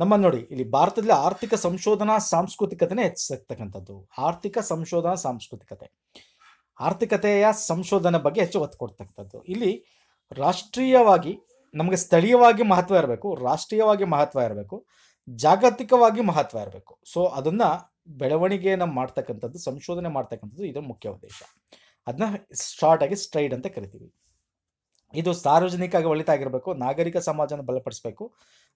ನಮ್ಮ ನೋಡಿ ಇಲ್ಲಿ ಭಾರತದಲ್ಲಿ ಆರ್ಥಿಕ ಸಂಶೋಧನಾ ಸಾಂಸ್ಕೃತಿಕತೆನೇ ಹೆಚ್ಚಿಸತಕ್ಕಂಥದ್ದು ಆರ್ಥಿಕ ಸಂಶೋಧನಾ ಸಾಂಸ್ಕೃತಿಕತೆ ಆರ್ಥಿಕತೆಯ ಸಂಶೋಧನೆ ಬಗ್ಗೆ ಹೆಚ್ಚು ಒತ್ತು ಕೊಡ್ತಕ್ಕಂಥದ್ದು ಇಲ್ಲಿ ರಾಷ್ಟ್ರೀಯವಾಗಿ ನಮಗೆ ಸ್ಥಳೀಯವಾಗಿ ಮಹತ್ವ ಇರಬೇಕು ರಾಷ್ಟ್ರೀಯವಾಗಿ ಮಹತ್ವ ಇರಬೇಕು ಜಾಗತಿಕವಾಗಿ ಮಹತ್ವ ಇರಬೇಕು ಸೊ ಅದನ್ನ ಬೆಳವಣಿಗೆಯನ್ನು ಮಾಡ್ತಕ್ಕಂಥದ್ದು ಸಂಶೋಧನೆ ಮಾಡ್ತಕ್ಕಂಥದ್ದು ಇದು ಮುಖ್ಯ ಉದ್ದೇಶ ಅದನ್ನ ಆಗಿ ಸ್ಟ್ರೈಡ್ ಅಂತ ಕರಿತೀವಿ ಇದು ಸಾರ್ವಜನಿಕವಾಗಿ ಒಳಿತಾಗಿರಬೇಕು ನಾಗರಿಕ ಸಮಾಜನ ಬಲಪಡಿಸಬೇಕು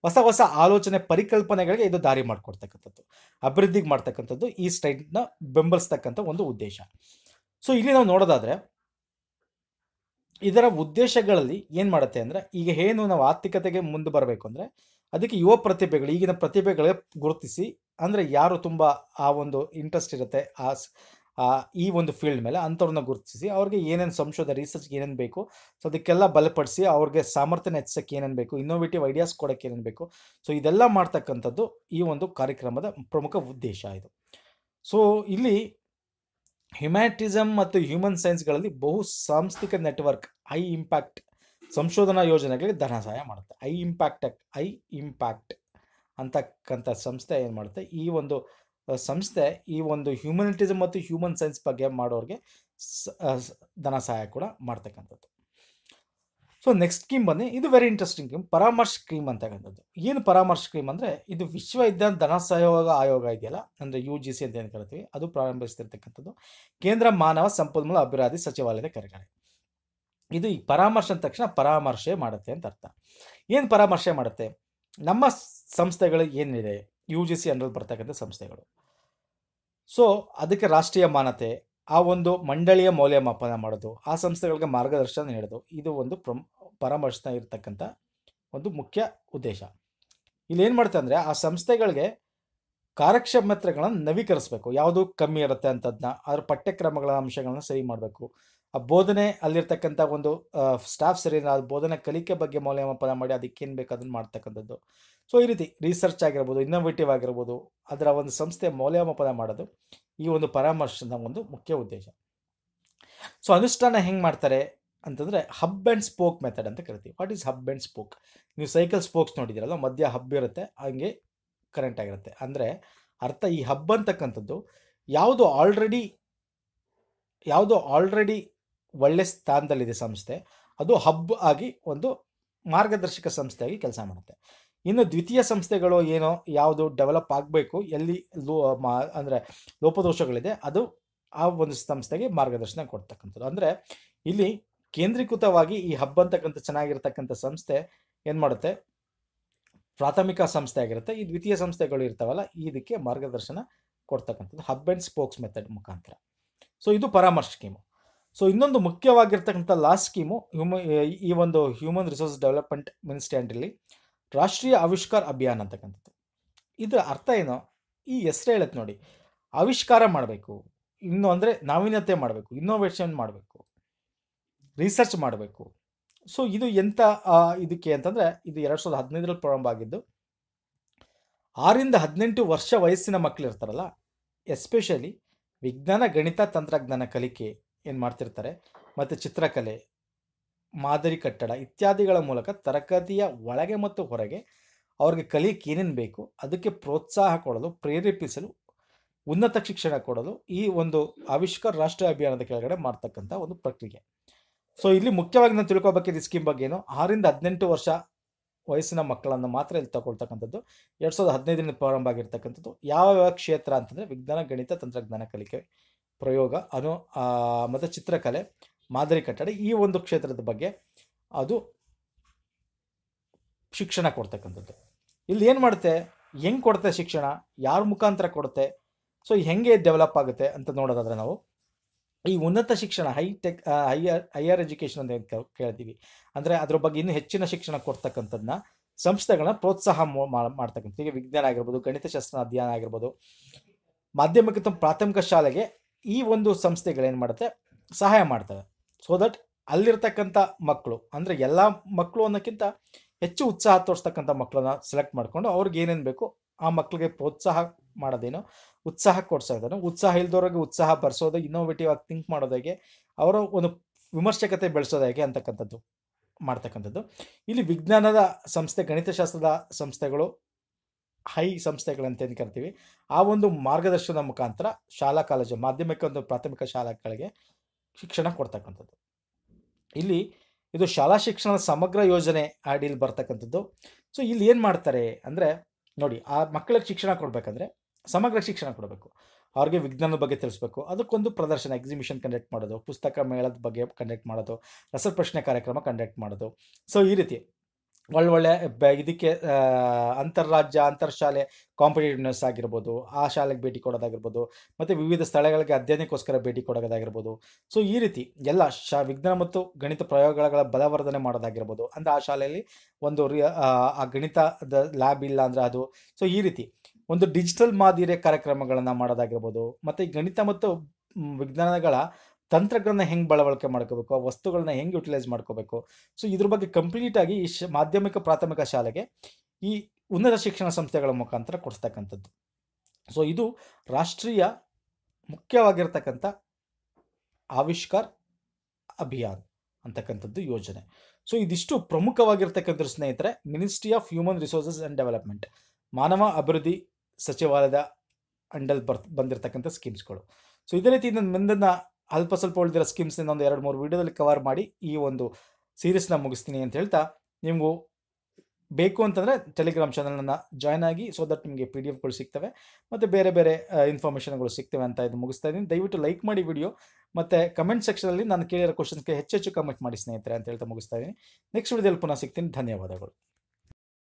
ಹೊಸ ಹೊಸ ಆಲೋಚನೆ ಪರಿಕಲ್ಪನೆಗಳಿಗೆ ಇದು ದಾರಿ ಮಾಡಿಕೊಡ್ತಕ್ಕಂಥದ್ದು ಅಭಿವೃದ್ಧಿಗೆ ಮಾಡ್ತಕ್ಕಂಥದ್ದು ಈ ಸ್ಟೈಟ್ನ ಬೆಂಬಲಿಸ್ತಕ್ಕಂಥ ಒಂದು ಉದ್ದೇಶ ಸೊ ಇಲ್ಲಿ ನಾವು ನೋಡೋದಾದರೆ ಇದರ ಉದ್ದೇಶಗಳಲ್ಲಿ ಏನು ಮಾಡುತ್ತೆ ಅಂದರೆ ಈಗ ಏನು ನಾವು ಆರ್ಥಿಕತೆಗೆ ಮುಂದೆ ಬರಬೇಕು ಅಂದರೆ ಅದಕ್ಕೆ ಯುವ ಪ್ರತಿಭೆಗಳು ಈಗಿನ ಪ್ರತಿಭೆಗಳೇ ಗುರುತಿಸಿ ಅಂದರೆ ಯಾರು ತುಂಬ ಆ ಒಂದು ಇಂಟ್ರೆಸ್ಟ್ ಇರುತ್ತೆ ಆ ಈ ಒಂದು ಫೀಲ್ಡ್ ಮೇಲೆ ಅಂಥವ್ರನ್ನ ಗುರುತಿಸಿ ಅವ್ರಿಗೆ ಏನೇನು ಸಂಶೋಧನೆ ರಿಸರ್ಚ್ಗೆ ಏನೇನು ಬೇಕು ಸೊ ಅದಕ್ಕೆಲ್ಲ ಬಲಪಡಿಸಿ ಅವ್ರಿಗೆ ಸಾಮರ್ಥ್ಯನ ಹೆಚ್ಚಕ್ಕೆ ಏನೇನು ಬೇಕು ಇನ್ನೋವೇಟಿವ್ ಐಡಿಯಾಸ್ ಕೊಡೋಕ್ಕೆ ಏನೇನು ಬೇಕು ಸೊ ಇದೆಲ್ಲ ಮಾಡ್ತಕ್ಕಂಥದ್ದು ಈ ಒಂದು ಕಾರ್ಯಕ್ರಮದ ಪ್ರಮುಖ ಉದ್ದೇಶ ಇದು ಸೊ ಇಲ್ಲಿ ಹ್ಯುಮ್ಯಾನಿಟಿಸಮ್ ಮತ್ತು ಹ್ಯೂಮನ್ ಸೈನ್ಸ್ಗಳಲ್ಲಿ ಬಹು ಸಾಂಸ್ಥಿಕ ನೆಟ್ವರ್ಕ್ ಐ ಇಂಪ್ಯಾಕ್ಟ್ ಸಂಶೋಧನಾ ಯೋಜನೆಗಳಿಗೆ ಧನ ಸಹಾಯ ಮಾಡುತ್ತೆ ಐ ಇಂಪ್ಯಾಕ್ಟ್ ಐ ಇಂಪ್ಯಾಕ್ಟ್ ಅಂತಕ್ಕಂಥ ಸಂಸ್ಥೆ ಏನು ಮಾಡುತ್ತೆ ಈ ಒಂದು ಸಂಸ್ಥೆ ಈ ಒಂದು ಹ್ಯೂಮನಿಟಿಸಮ್ ಮತ್ತು ಹ್ಯೂಮನ್ ಸೈನ್ಸ್ ಬಗ್ಗೆ ಮಾಡೋರಿಗೆ ಧನ ಸಹಾಯ ಕೂಡ ಮಾಡ್ತಕ್ಕಂಥದ್ದು ಸೊ ನೆಕ್ಸ್ಟ್ ಸ್ಕೀಮ್ ಬನ್ನಿ ಇದು very interesting scheme Paramarsh scheme ಅಂತಕ್ಕಂಥದ್ದು ಏನು ಪರಾಮರ್ಶ್ ಸ್ಕೀಮ್ ಅಂದರೆ ಇದು ವಿಶ್ವವಿದ್ಯಾನ ಧನ ಸಹಯೋಗ ಆಯೋಗ ಇದೆಯಲ್ಲ ಅಂದರೆ ಯು ಜಿ ಸಿ ಅಂತ ಏನು ಕರಿತೀವಿ ಅದು ಪ್ರಾರಂಭಿಸ್ತಿರ್ತಕ್ಕಂಥದ್ದು ಕೇಂದ್ರ ಮಾನವ ಸಂಪನ್ಮೂಲ ಅಭಿವೃದ್ಧಿ ಸಚಿವಾಲಯದ ಕಾರ್ಯಕಾರಿ ಇದು ಈ ಪರಾಮರ್ಶೆ ಅಂದ ತಕ್ಷಣ ಪರಾಮರ್ಶೆ ಮಾಡುತ್ತೆ ಅಂತ ಅರ್ಥ ಏನು ಪರಾಮರ್ಶೆ ಮಾಡುತ್ತೆ ನಮ್ಮ ಸಂಸ್ಥೆಗಳು ಏನಿದೆ ಯು ಜಿ ಸಿ ಅಂಡರ್ ಬರ್ತಕ್ಕಂಥ ಸಂಸ್ಥೆಗಳು ಸೊ ಅದಕ್ಕೆ ರಾಷ್ಟ್ರೀಯ ಮಾನತೆ ಆ ಒಂದು ಮಂಡಳಿಯ ಮೌಲ್ಯಮಾಪನ ಮಾಡೋದು ಆ ಸಂಸ್ಥೆಗಳಿಗೆ ಮಾರ್ಗದರ್ಶನ ನೀಡೋದು ಇದು ಒಂದು ಪ್ರಮ್ ಪರಾಮರ್ಶನ ಇರತಕ್ಕಂಥ ಒಂದು ಮುಖ್ಯ ಉದ್ದೇಶ ಇಲ್ಲೇನು ಮಾಡ್ತಾ ಅಂದರೆ ಆ ಸಂಸ್ಥೆಗಳಿಗೆ ಕಾರ್ಯಕ್ಷಮತೆಗಳನ್ನು ನವೀಕರಿಸಬೇಕು ಯಾವುದು ಕಮ್ಮಿ ಇರುತ್ತೆ ಅಂಥದ್ದನ್ನ ಅದರ ಪಠ್ಯಕ್ರಮಗಳ ಅಂಶಗಳನ್ನು ಸರಿ ಮಾಡಬೇಕು ಆ ಬೋಧನೆ ಅಲ್ಲಿರ್ತಕ್ಕಂಥ ಒಂದು ಸ್ಟಾಫ್ ಸರಿ ಬೋಧನೆ ಕಲಿಕೆ ಬಗ್ಗೆ ಮೌಲ್ಯಮಾಪನ ಮಾಡಿ ಅದಕ್ಕೇನು ಬೇಕು ಅದನ್ನು ಮಾಡ್ತಕ್ಕಂಥದ್ದು ಸೊ ಈ ರೀತಿ ರಿಸರ್ಚ್ ಆಗಿರ್ಬೋದು ಇನ್ನೋವೇಟಿವ್ ಆಗಿರ್ಬೋದು ಅದರ ಒಂದು ಸಂಸ್ಥೆ ಮೌಲ್ಯಮಾಪನ ಮಾಡೋದು ಈ ಒಂದು ಪರಾಮರ್ಶದ ಒಂದು ಮುಖ್ಯ ಉದ್ದೇಶ ಸೊ ಅನುಷ್ಠಾನ ಹೆಂಗೆ ಮಾಡ್ತಾರೆ ಅಂತಂದರೆ ಹಬ್ ಆ್ಯಂಡ್ ಸ್ಪೋಕ್ ಮೆಥಡ್ ಅಂತ ಕರಿತೀವಿ what is hub and spoke ನೀವು ಸೈಕಲ್ ಸ್ಪೋಕ್ಸ್ ನೋಡಿದಿರಲ್ಲ ಮಧ್ಯ ಹಬ್ ಇರುತ್ತೆ ಹಂಗೆ ಕರೆಂಟ್ ಆಗಿರುತ್ತೆ ಅಂದರೆ ಅರ್ಥ ಈ ಹಬ್ ಅಂತಕ್ಕಂಥದ್ದು ಯಾವುದು ಆಲ್ರೆಡಿ ಯಾವುದು ಆಲ್ರೆಡಿ ಒಳ್ಳೆ ಸ್ಥಾನದಲ್ಲಿದೆ ಸಂಸ್ಥೆ ಅದು ಹಬ್ ಆಗಿ ಒಂದು ಮಾರ್ಗದರ್ಶಕ ಸಂಸ್ಥೆಯಾಗಿ ಕೆಲಸ ಮಾಡುತ್ತೆ ಇನ್ನು ದ್ವಿತೀಯ ಸಂಸ್ಥೆಗಳು ಏನೋ ಯಾವುದು ಡೆವಲಪ್ ಆಗಬೇಕು ಎಲ್ಲಿ ಲೋ ಅಂದರೆ ಲೋಪದೋಷಗಳಿದೆ ಅದು ಆ ಒಂದು ಸಂಸ್ಥೆಗೆ ಮಾರ್ಗದರ್ಶನ ಕೊಡ್ತಕ್ಕಂಥದ್ದು ಅಂದರೆ ಇಲ್ಲಿ ಕೇಂದ್ರೀಕೃತವಾಗಿ ಈ ಹಬ್ ಅಂತಕ್ಕಂಥ ಚೆನ್ನಾಗಿರ್ತಕ್ಕಂಥ ಸಂಸ್ಥೆ ಏನು ಮಾಡುತ್ತೆ ಪ್ರಾಥಮಿಕ ಸಂಸ್ಥೆ ಆಗಿರುತ್ತೆ ಈ ದ್ವಿತೀಯ ಸಂಸ್ಥೆಗಳು ಇರ್ತಾವಲ್ಲ ಇದಕ್ಕೆ ಮಾರ್ಗದರ್ಶನ ಕೊಡ್ತಕ್ಕಂಥದ್ದು ಹಬ್ ಆ್ಯಂಡ್ ಸ್ಪೋಕ್ಸ್ ಮೆಥಡ್ ಮುಖಾಂತರ ಸೊ ಇದು ಪರಾಮರ್ಶ ಸ್ಕೀಮು ಸೊ ಇನ್ನೊಂದು ಮುಖ್ಯವಾಗಿರ್ತಕ್ಕಂಥ ಲಾಸ್ಟ್ ಸ್ಕೀಮು ಹ್ಯೂಮ ಈ ಒಂದು ಹ್ಯೂಮನ್ ರಿಸೋರ್ಸ್ ಡೆವಲಪ್ಮೆಂಟ್ ಮಿನಿಸ್ಟ್ರಿಯಲ್ಲಿ ರಾಷ್ಟ್ರೀಯ ಆವಿಷ್ಕಾರ ಅಭಿಯಾನ ಅಂತಕ್ಕಂಥದ್ದು ಇದರ ಅರ್ಥ ಏನೋ ಈ ಹೆಸರು ಹೇಳುತ್ತೆ ನೋಡಿ ಆವಿಷ್ಕಾರ ಮಾಡಬೇಕು ಇನ್ನು ಅಂದರೆ ನಾವೀನ್ಯತೆ ಮಾಡಬೇಕು ಇನ್ನೋವೇಷನ್ ಮಾಡಬೇಕು ರಿಸರ್ಚ್ ಮಾಡಬೇಕು ಸೊ ಇದು ಎಂಥ ಇದಕ್ಕೆ ಅಂತಂದರೆ ಇದು ಎರಡು ಸಾವಿರದ ಹದಿನೈದರಲ್ಲಿ ಪ್ರಾರಂಭ ಆಗಿದ್ದು ಆರಿಂದ ಹದಿನೆಂಟು ವರ್ಷ ವಯಸ್ಸಿನ ಮಕ್ಕಳಿರ್ತಾರಲ್ಲ ಎಸ್ಪೆಷಲಿ ವಿಜ್ಞಾನ ಗಣಿತ ತಂತ್ರಜ್ಞಾನ ಕಲಿಕೆ ಏನು ಮಾಡ್ತಿರ್ತಾರೆ ಮತ್ತು ಚಿತ್ರಕಲೆ ಮಾದರಿ ಕಟ್ಟಡ ಇತ್ಯಾದಿಗಳ ಮೂಲಕ ತರಗತಿಯ ಒಳಗೆ ಮತ್ತು ಹೊರಗೆ ಅವ್ರಿಗೆ ಕಲಿಕೆ ಏನೇನು ಬೇಕು ಅದಕ್ಕೆ ಪ್ರೋತ್ಸಾಹ ಕೊಡಲು ಪ್ರೇರೇಪಿಸಲು ಉನ್ನತ ಶಿಕ್ಷಣ ಕೊಡಲು ಈ ಒಂದು ಆವಿಷ್ಕಾರ ರಾಷ್ಟ್ರೀಯ ಅಭಿಯಾನದ ಕೆಳಗಡೆ ಮಾಡ್ತಕ್ಕಂಥ ಒಂದು ಪ್ರಕ್ರಿಯೆ ಸೊ ಇಲ್ಲಿ ಮುಖ್ಯವಾಗಿ ನಾನು ತಿಳ್ಕೊಬೇಕಿದ್ದ ಸ್ಕೀಮ್ ಬಗ್ಗೆ ಏನು ಆರಿಂದ ಹದಿನೆಂಟು ವರ್ಷ ವಯಸ್ಸಿನ ಮಕ್ಕಳನ್ನು ಮಾತ್ರ ಇಲ್ಲಿ ತಗೊಳ್ತಕ್ಕಂಥದ್ದು ಎರಡು ಸಾವಿರದ ಹದಿನೈದರಿಂದ ಪ್ರಾರಂಭ ಆಗಿರ್ತಕ್ಕಂಥದ್ದು ಯಾವ ಯಾವ ಕ್ಷೇತ್ರ ಅಂತಂದರೆ ವಿಜ್ಞಾನ ಗಣಿತ ತಂತ್ರಜ್ಞಾನ ಕಲಿಕೆ ಪ್ರಯೋಗ ಅನು ಮತ್ತು ಚಿತ್ರಕಲೆ ಮಾದರಿ ಕಟ್ಟಡ ಈ ಒಂದು ಕ್ಷೇತ್ರದ ಬಗ್ಗೆ ಅದು ಶಿಕ್ಷಣ ಕೊಡ್ತಕ್ಕಂಥದ್ದು ಇಲ್ಲಿ ಏನು ಮಾಡುತ್ತೆ ಹೆಂಗೆ ಕೊಡುತ್ತೆ ಶಿಕ್ಷಣ ಯಾರ ಮುಖಾಂತರ ಕೊಡುತ್ತೆ ಸೊ ಹೆಂಗೆ ಡೆವಲಪ್ ಆಗುತ್ತೆ ಅಂತ ನೋಡೋದಾದ್ರೆ ನಾವು ಈ ಉನ್ನತ ಶಿಕ್ಷಣ ಟೆಕ್ ಹೈಯರ್ ಹೈಯರ್ ಎಜುಕೇಷನ್ ಅಂತ ಕೇಳ್ತೀವಿ ಅಂದರೆ ಅದ್ರ ಬಗ್ಗೆ ಇನ್ನೂ ಹೆಚ್ಚಿನ ಶಿಕ್ಷಣ ಕೊಡ್ತಕ್ಕಂಥದ್ದನ್ನ ಸಂಸ್ಥೆಗಳನ್ನ ಪ್ರೋತ್ಸಾಹ ಮಾಡ್ತಕ್ಕಂಥ ಈಗ ವಿಜ್ಞಾನ ಆಗಿರ್ಬೋದು ಗಣಿತಶಾಸ್ತ್ರ ಅಧ್ಯಯನ ಆಗಿರ್ಬೋದು ಮಾಧ್ಯಮಿಕ ಪ್ರಾಥಮಿಕ ಶಾಲೆಗೆ ಈ ಒಂದು ಸಂಸ್ಥೆಗಳೇನು ಮಾಡುತ್ತೆ ಸಹಾಯ ಮಾಡ್ತವೆ ಸೊ ದಟ್ ಅಲ್ಲಿರ್ತಕ್ಕಂಥ ಮಕ್ಕಳು ಅಂದರೆ ಎಲ್ಲ ಮಕ್ಕಳು ಅನ್ನೋಕ್ಕಿಂತ ಹೆಚ್ಚು ಉತ್ಸಾಹ ತೋರಿಸ್ತಕ್ಕಂಥ ಮಕ್ಕಳನ್ನ ಸೆಲೆಕ್ಟ್ ಮಾಡಿಕೊಂಡು ಅವ್ರಿಗೆ ಏನೇನು ಬೇಕು ಆ ಮಕ್ಕಳಿಗೆ ಪ್ರೋತ್ಸಾಹ ಮಾಡೋದೇನು ಉತ್ಸಾಹ ಕೊಡ್ಸೋ ಇದನ್ನು ಉತ್ಸಾಹ ಇಲ್ದವ್ರಿಗೆ ಉತ್ಸಾಹ ಬರ್ಸೋದು ಇನ್ನೋವೇಟಿವ್ ಆಗಿ ಥಿಂಕ್ ಮಾಡೋದು ಹೇಗೆ ಅವರ ಒಂದು ವಿಮರ್ಶಕತೆ ಬೆಳೆಸೋದು ಹೇಗೆ ಅಂತಕ್ಕಂಥದ್ದು ಮಾಡ್ತಕ್ಕಂಥದ್ದು ಇಲ್ಲಿ ವಿಜ್ಞಾನದ ಸಂಸ್ಥೆ ಗಣಿತಶಾಸ್ತ್ರದ ಸಂಸ್ಥೆಗಳು ಹೈ ಸಂಸ್ಥೆಗಳಂತ ಏನು ಕರಿತೀವಿ ಆ ಒಂದು ಮಾರ್ಗದರ್ಶನದ ಮುಖಾಂತರ ಶಾಲಾ ಕಾಲೇಜು ಮಾಧ್ಯಮಿಕ ಒಂದು ಪ್ರಾಥಮಿಕ ಶಾಲೆಗಳಿಗೆ ಶಿಕ್ಷಣ ಕೊಡ್ತಕ್ಕಂಥದ್ದು ಇಲ್ಲಿ ಇದು ಶಾಲಾ ಶಿಕ್ಷಣದ ಸಮಗ್ರ ಯೋಜನೆ ಅಡಿಯಲ್ಲಿ ಬರ್ತಕ್ಕಂಥದ್ದು ಸೊ ಇಲ್ಲಿ ಏನು ಮಾಡ್ತಾರೆ ಅಂದರೆ ನೋಡಿ ಆ ಮಕ್ಕಳಿಗೆ ಶಿಕ್ಷಣ ಕೊಡಬೇಕಂದ್ರೆ ಸಮಗ್ರ ಶಿಕ್ಷಣ ಕೊಡಬೇಕು ಅವ್ರಿಗೆ ವಿಜ್ಞಾನದ ಬಗ್ಗೆ ತಿಳಿಸ್ಬೇಕು ಅದಕ್ಕೊಂದು ಪ್ರದರ್ಶನ ಎಕ್ಸಿಬಿಷನ್ ಕಂಡಕ್ಟ್ ಮಾಡೋದು ಪುಸ್ತಕ ಮೇಳದ ಬಗ್ಗೆ ಕಂಡಕ್ಟ್ ಮಾಡೋದು ರಸಪ್ರಶ್ನೆ ಕಾರ್ಯಕ್ರಮ ಕಂಡಕ್ಟ್ ಮಾಡೋದು ಸೊ ಈ ರೀತಿ ಒಳ್ಳೊಳ್ಳೆ ಬ ಇದಕ್ಕೆ ಅಂತರರಾಜ್ಯ ಅಂತರ್ ಶಾಲೆ ಕಾಂಪಿಟೇಟಿವ್ನೆಸ್ ಆಗಿರ್ಬೋದು ಆ ಶಾಲೆಗೆ ಭೇಟಿ ಕೊಡೋದಾಗಿರ್ಬೋದು ಮತ್ತು ವಿವಿಧ ಸ್ಥಳಗಳಿಗೆ ಅಧ್ಯಯನಕ್ಕೋಸ್ಕರ ಭೇಟಿ ಕೊಡೋದಾಗಿರ್ಬೋದು ಸೊ ಈ ರೀತಿ ಎಲ್ಲ ಶಾ ವಿಜ್ಞಾನ ಮತ್ತು ಗಣಿತ ಪ್ರಯೋಗಗಳ ಬಲವರ್ಧನೆ ಮಾಡೋದಾಗಿರ್ಬೋದು ಅಂದರೆ ಆ ಶಾಲೆಯಲ್ಲಿ ಒಂದು ರಿ ಆ ಗಣಿತದ ಲ್ಯಾಬ್ ಇಲ್ಲ ಅಂದರೆ ಅದು ಸೊ ಈ ರೀತಿ ಒಂದು ಡಿಜಿಟಲ್ ಮಾದರಿಯ ಕಾರ್ಯಕ್ರಮಗಳನ್ನು ಮಾಡೋದಾಗಿರ್ಬೋದು ಮತ್ತು ಗಣಿತ ಮತ್ತು ವಿಜ್ಞಾನಗಳ ತಂತ್ರಜ್ಞಾನ ಹೆಂಗೆ ಬಳವಳಿಕೆ ಮಾಡ್ಕೋಬೇಕು ಆ ವಸ್ತುಗಳನ್ನ ಹೆಂಗೆ ಯುಟಿಲೈಸ್ ಮಾಡ್ಕೋಬೇಕು ಸೊ ಇದ್ರ ಬಗ್ಗೆ ಕಂಪ್ಲೀಟಾಗಿ ಈ ಮಾಧ್ಯಮಿಕ ಪ್ರಾಥಮಿಕ ಶಾಲೆಗೆ ಈ ಉನ್ನತ ಶಿಕ್ಷಣ ಸಂಸ್ಥೆಗಳ ಮುಖಾಂತರ ಕೊಡಿಸ್ತಕ್ಕಂಥದ್ದು ಸೊ ಇದು ರಾಷ್ಟ್ರೀಯ ಮುಖ್ಯವಾಗಿರ್ತಕ್ಕಂಥ ಆವಿಷ್ಕಾರ ಅಭಿಯಾನ್ ಅಂತಕ್ಕಂಥದ್ದು ಯೋಜನೆ ಸೊ ಇದಿಷ್ಟು ಪ್ರಮುಖವಾಗಿರ್ತಕ್ಕಂಥ ಸ್ನೇಹಿತರೆ ministry of human resources and development ಮಾನವ ಅಭಿವೃದ್ಧಿ ಸಚಿವಾಲಯದ ಅಂಡಲ್ ಬರ್ ಬಂದಿರತಕ್ಕಂಥ ಸ್ಕೀಮ್ಸ್ಗಳು ಸೊ ಇದೇ ರೀತಿ ನನ್ನ ಮುಂದಿನ ಅಲ್ಪ ಸ್ವಲ್ಪ ಉಳಿದಿರೋ ಸ್ಕೀಮ್ಸ್ನಿಂದ ಒಂದು ಎರಡು ಮೂರು ವೀಡಿಯೋದಲ್ಲಿ ಕವರ್ ಮಾಡಿ ಈ ಒಂದು ಸೀರೀಸ್ನ ಮುಗಿಸ್ತೀನಿ ಅಂತ ಹೇಳ್ತಾ ನಿಮಗೂ ಬೇಕು ಅಂತಂದರೆ ಟೆಲಿಗ್ರಾಮ್ ಚಾನಲನ್ನು ಜಾಯ್ನ್ ಆಗಿ ಸೊ ದಟ್ ನಿಮಗೆ ಪಿ ಡಿ ಎಫ್ಗಳು ಸಿಗ್ತವೆ ಮತ್ತು ಬೇರೆ ಬೇರೆ ಇನ್ಫಾರ್ಮೇಷನ್ಗಳು ಸಿಗ್ತವೆ ಅಂತ ಇದು ಮುಗಿಸ್ತಾ ಇದ್ದೀನಿ ದಯವಿಟ್ಟು ಲೈಕ್ ಮಾಡಿ ವಿಡಿಯೋ ಮತ್ತು ಕಮೆಂಟ್ ಸೆಕ್ಷನಲ್ಲಿ ನಾನು ಕೇಳಿರೋ ಕ್ವಶನ್ಸ್ಗೆ ಹೆಚ್ಚೆಚ್ಚು ಕಮೆಂಟ್ ಮಾಡಿ ಸ್ನೇಹಿತರೆ ಅಂತ ಹೇಳ್ತಾ ಮುಗಿಸ್ತಾ ಇದ್ದೀನಿ ನೆಕ್ಸ್ಟ್ ವಿಡಿಯೋದಲ್ಲಿ ಪುನಃ ಸಿಗ್ತೀನಿ ಧನ್ಯವಾದಗಳು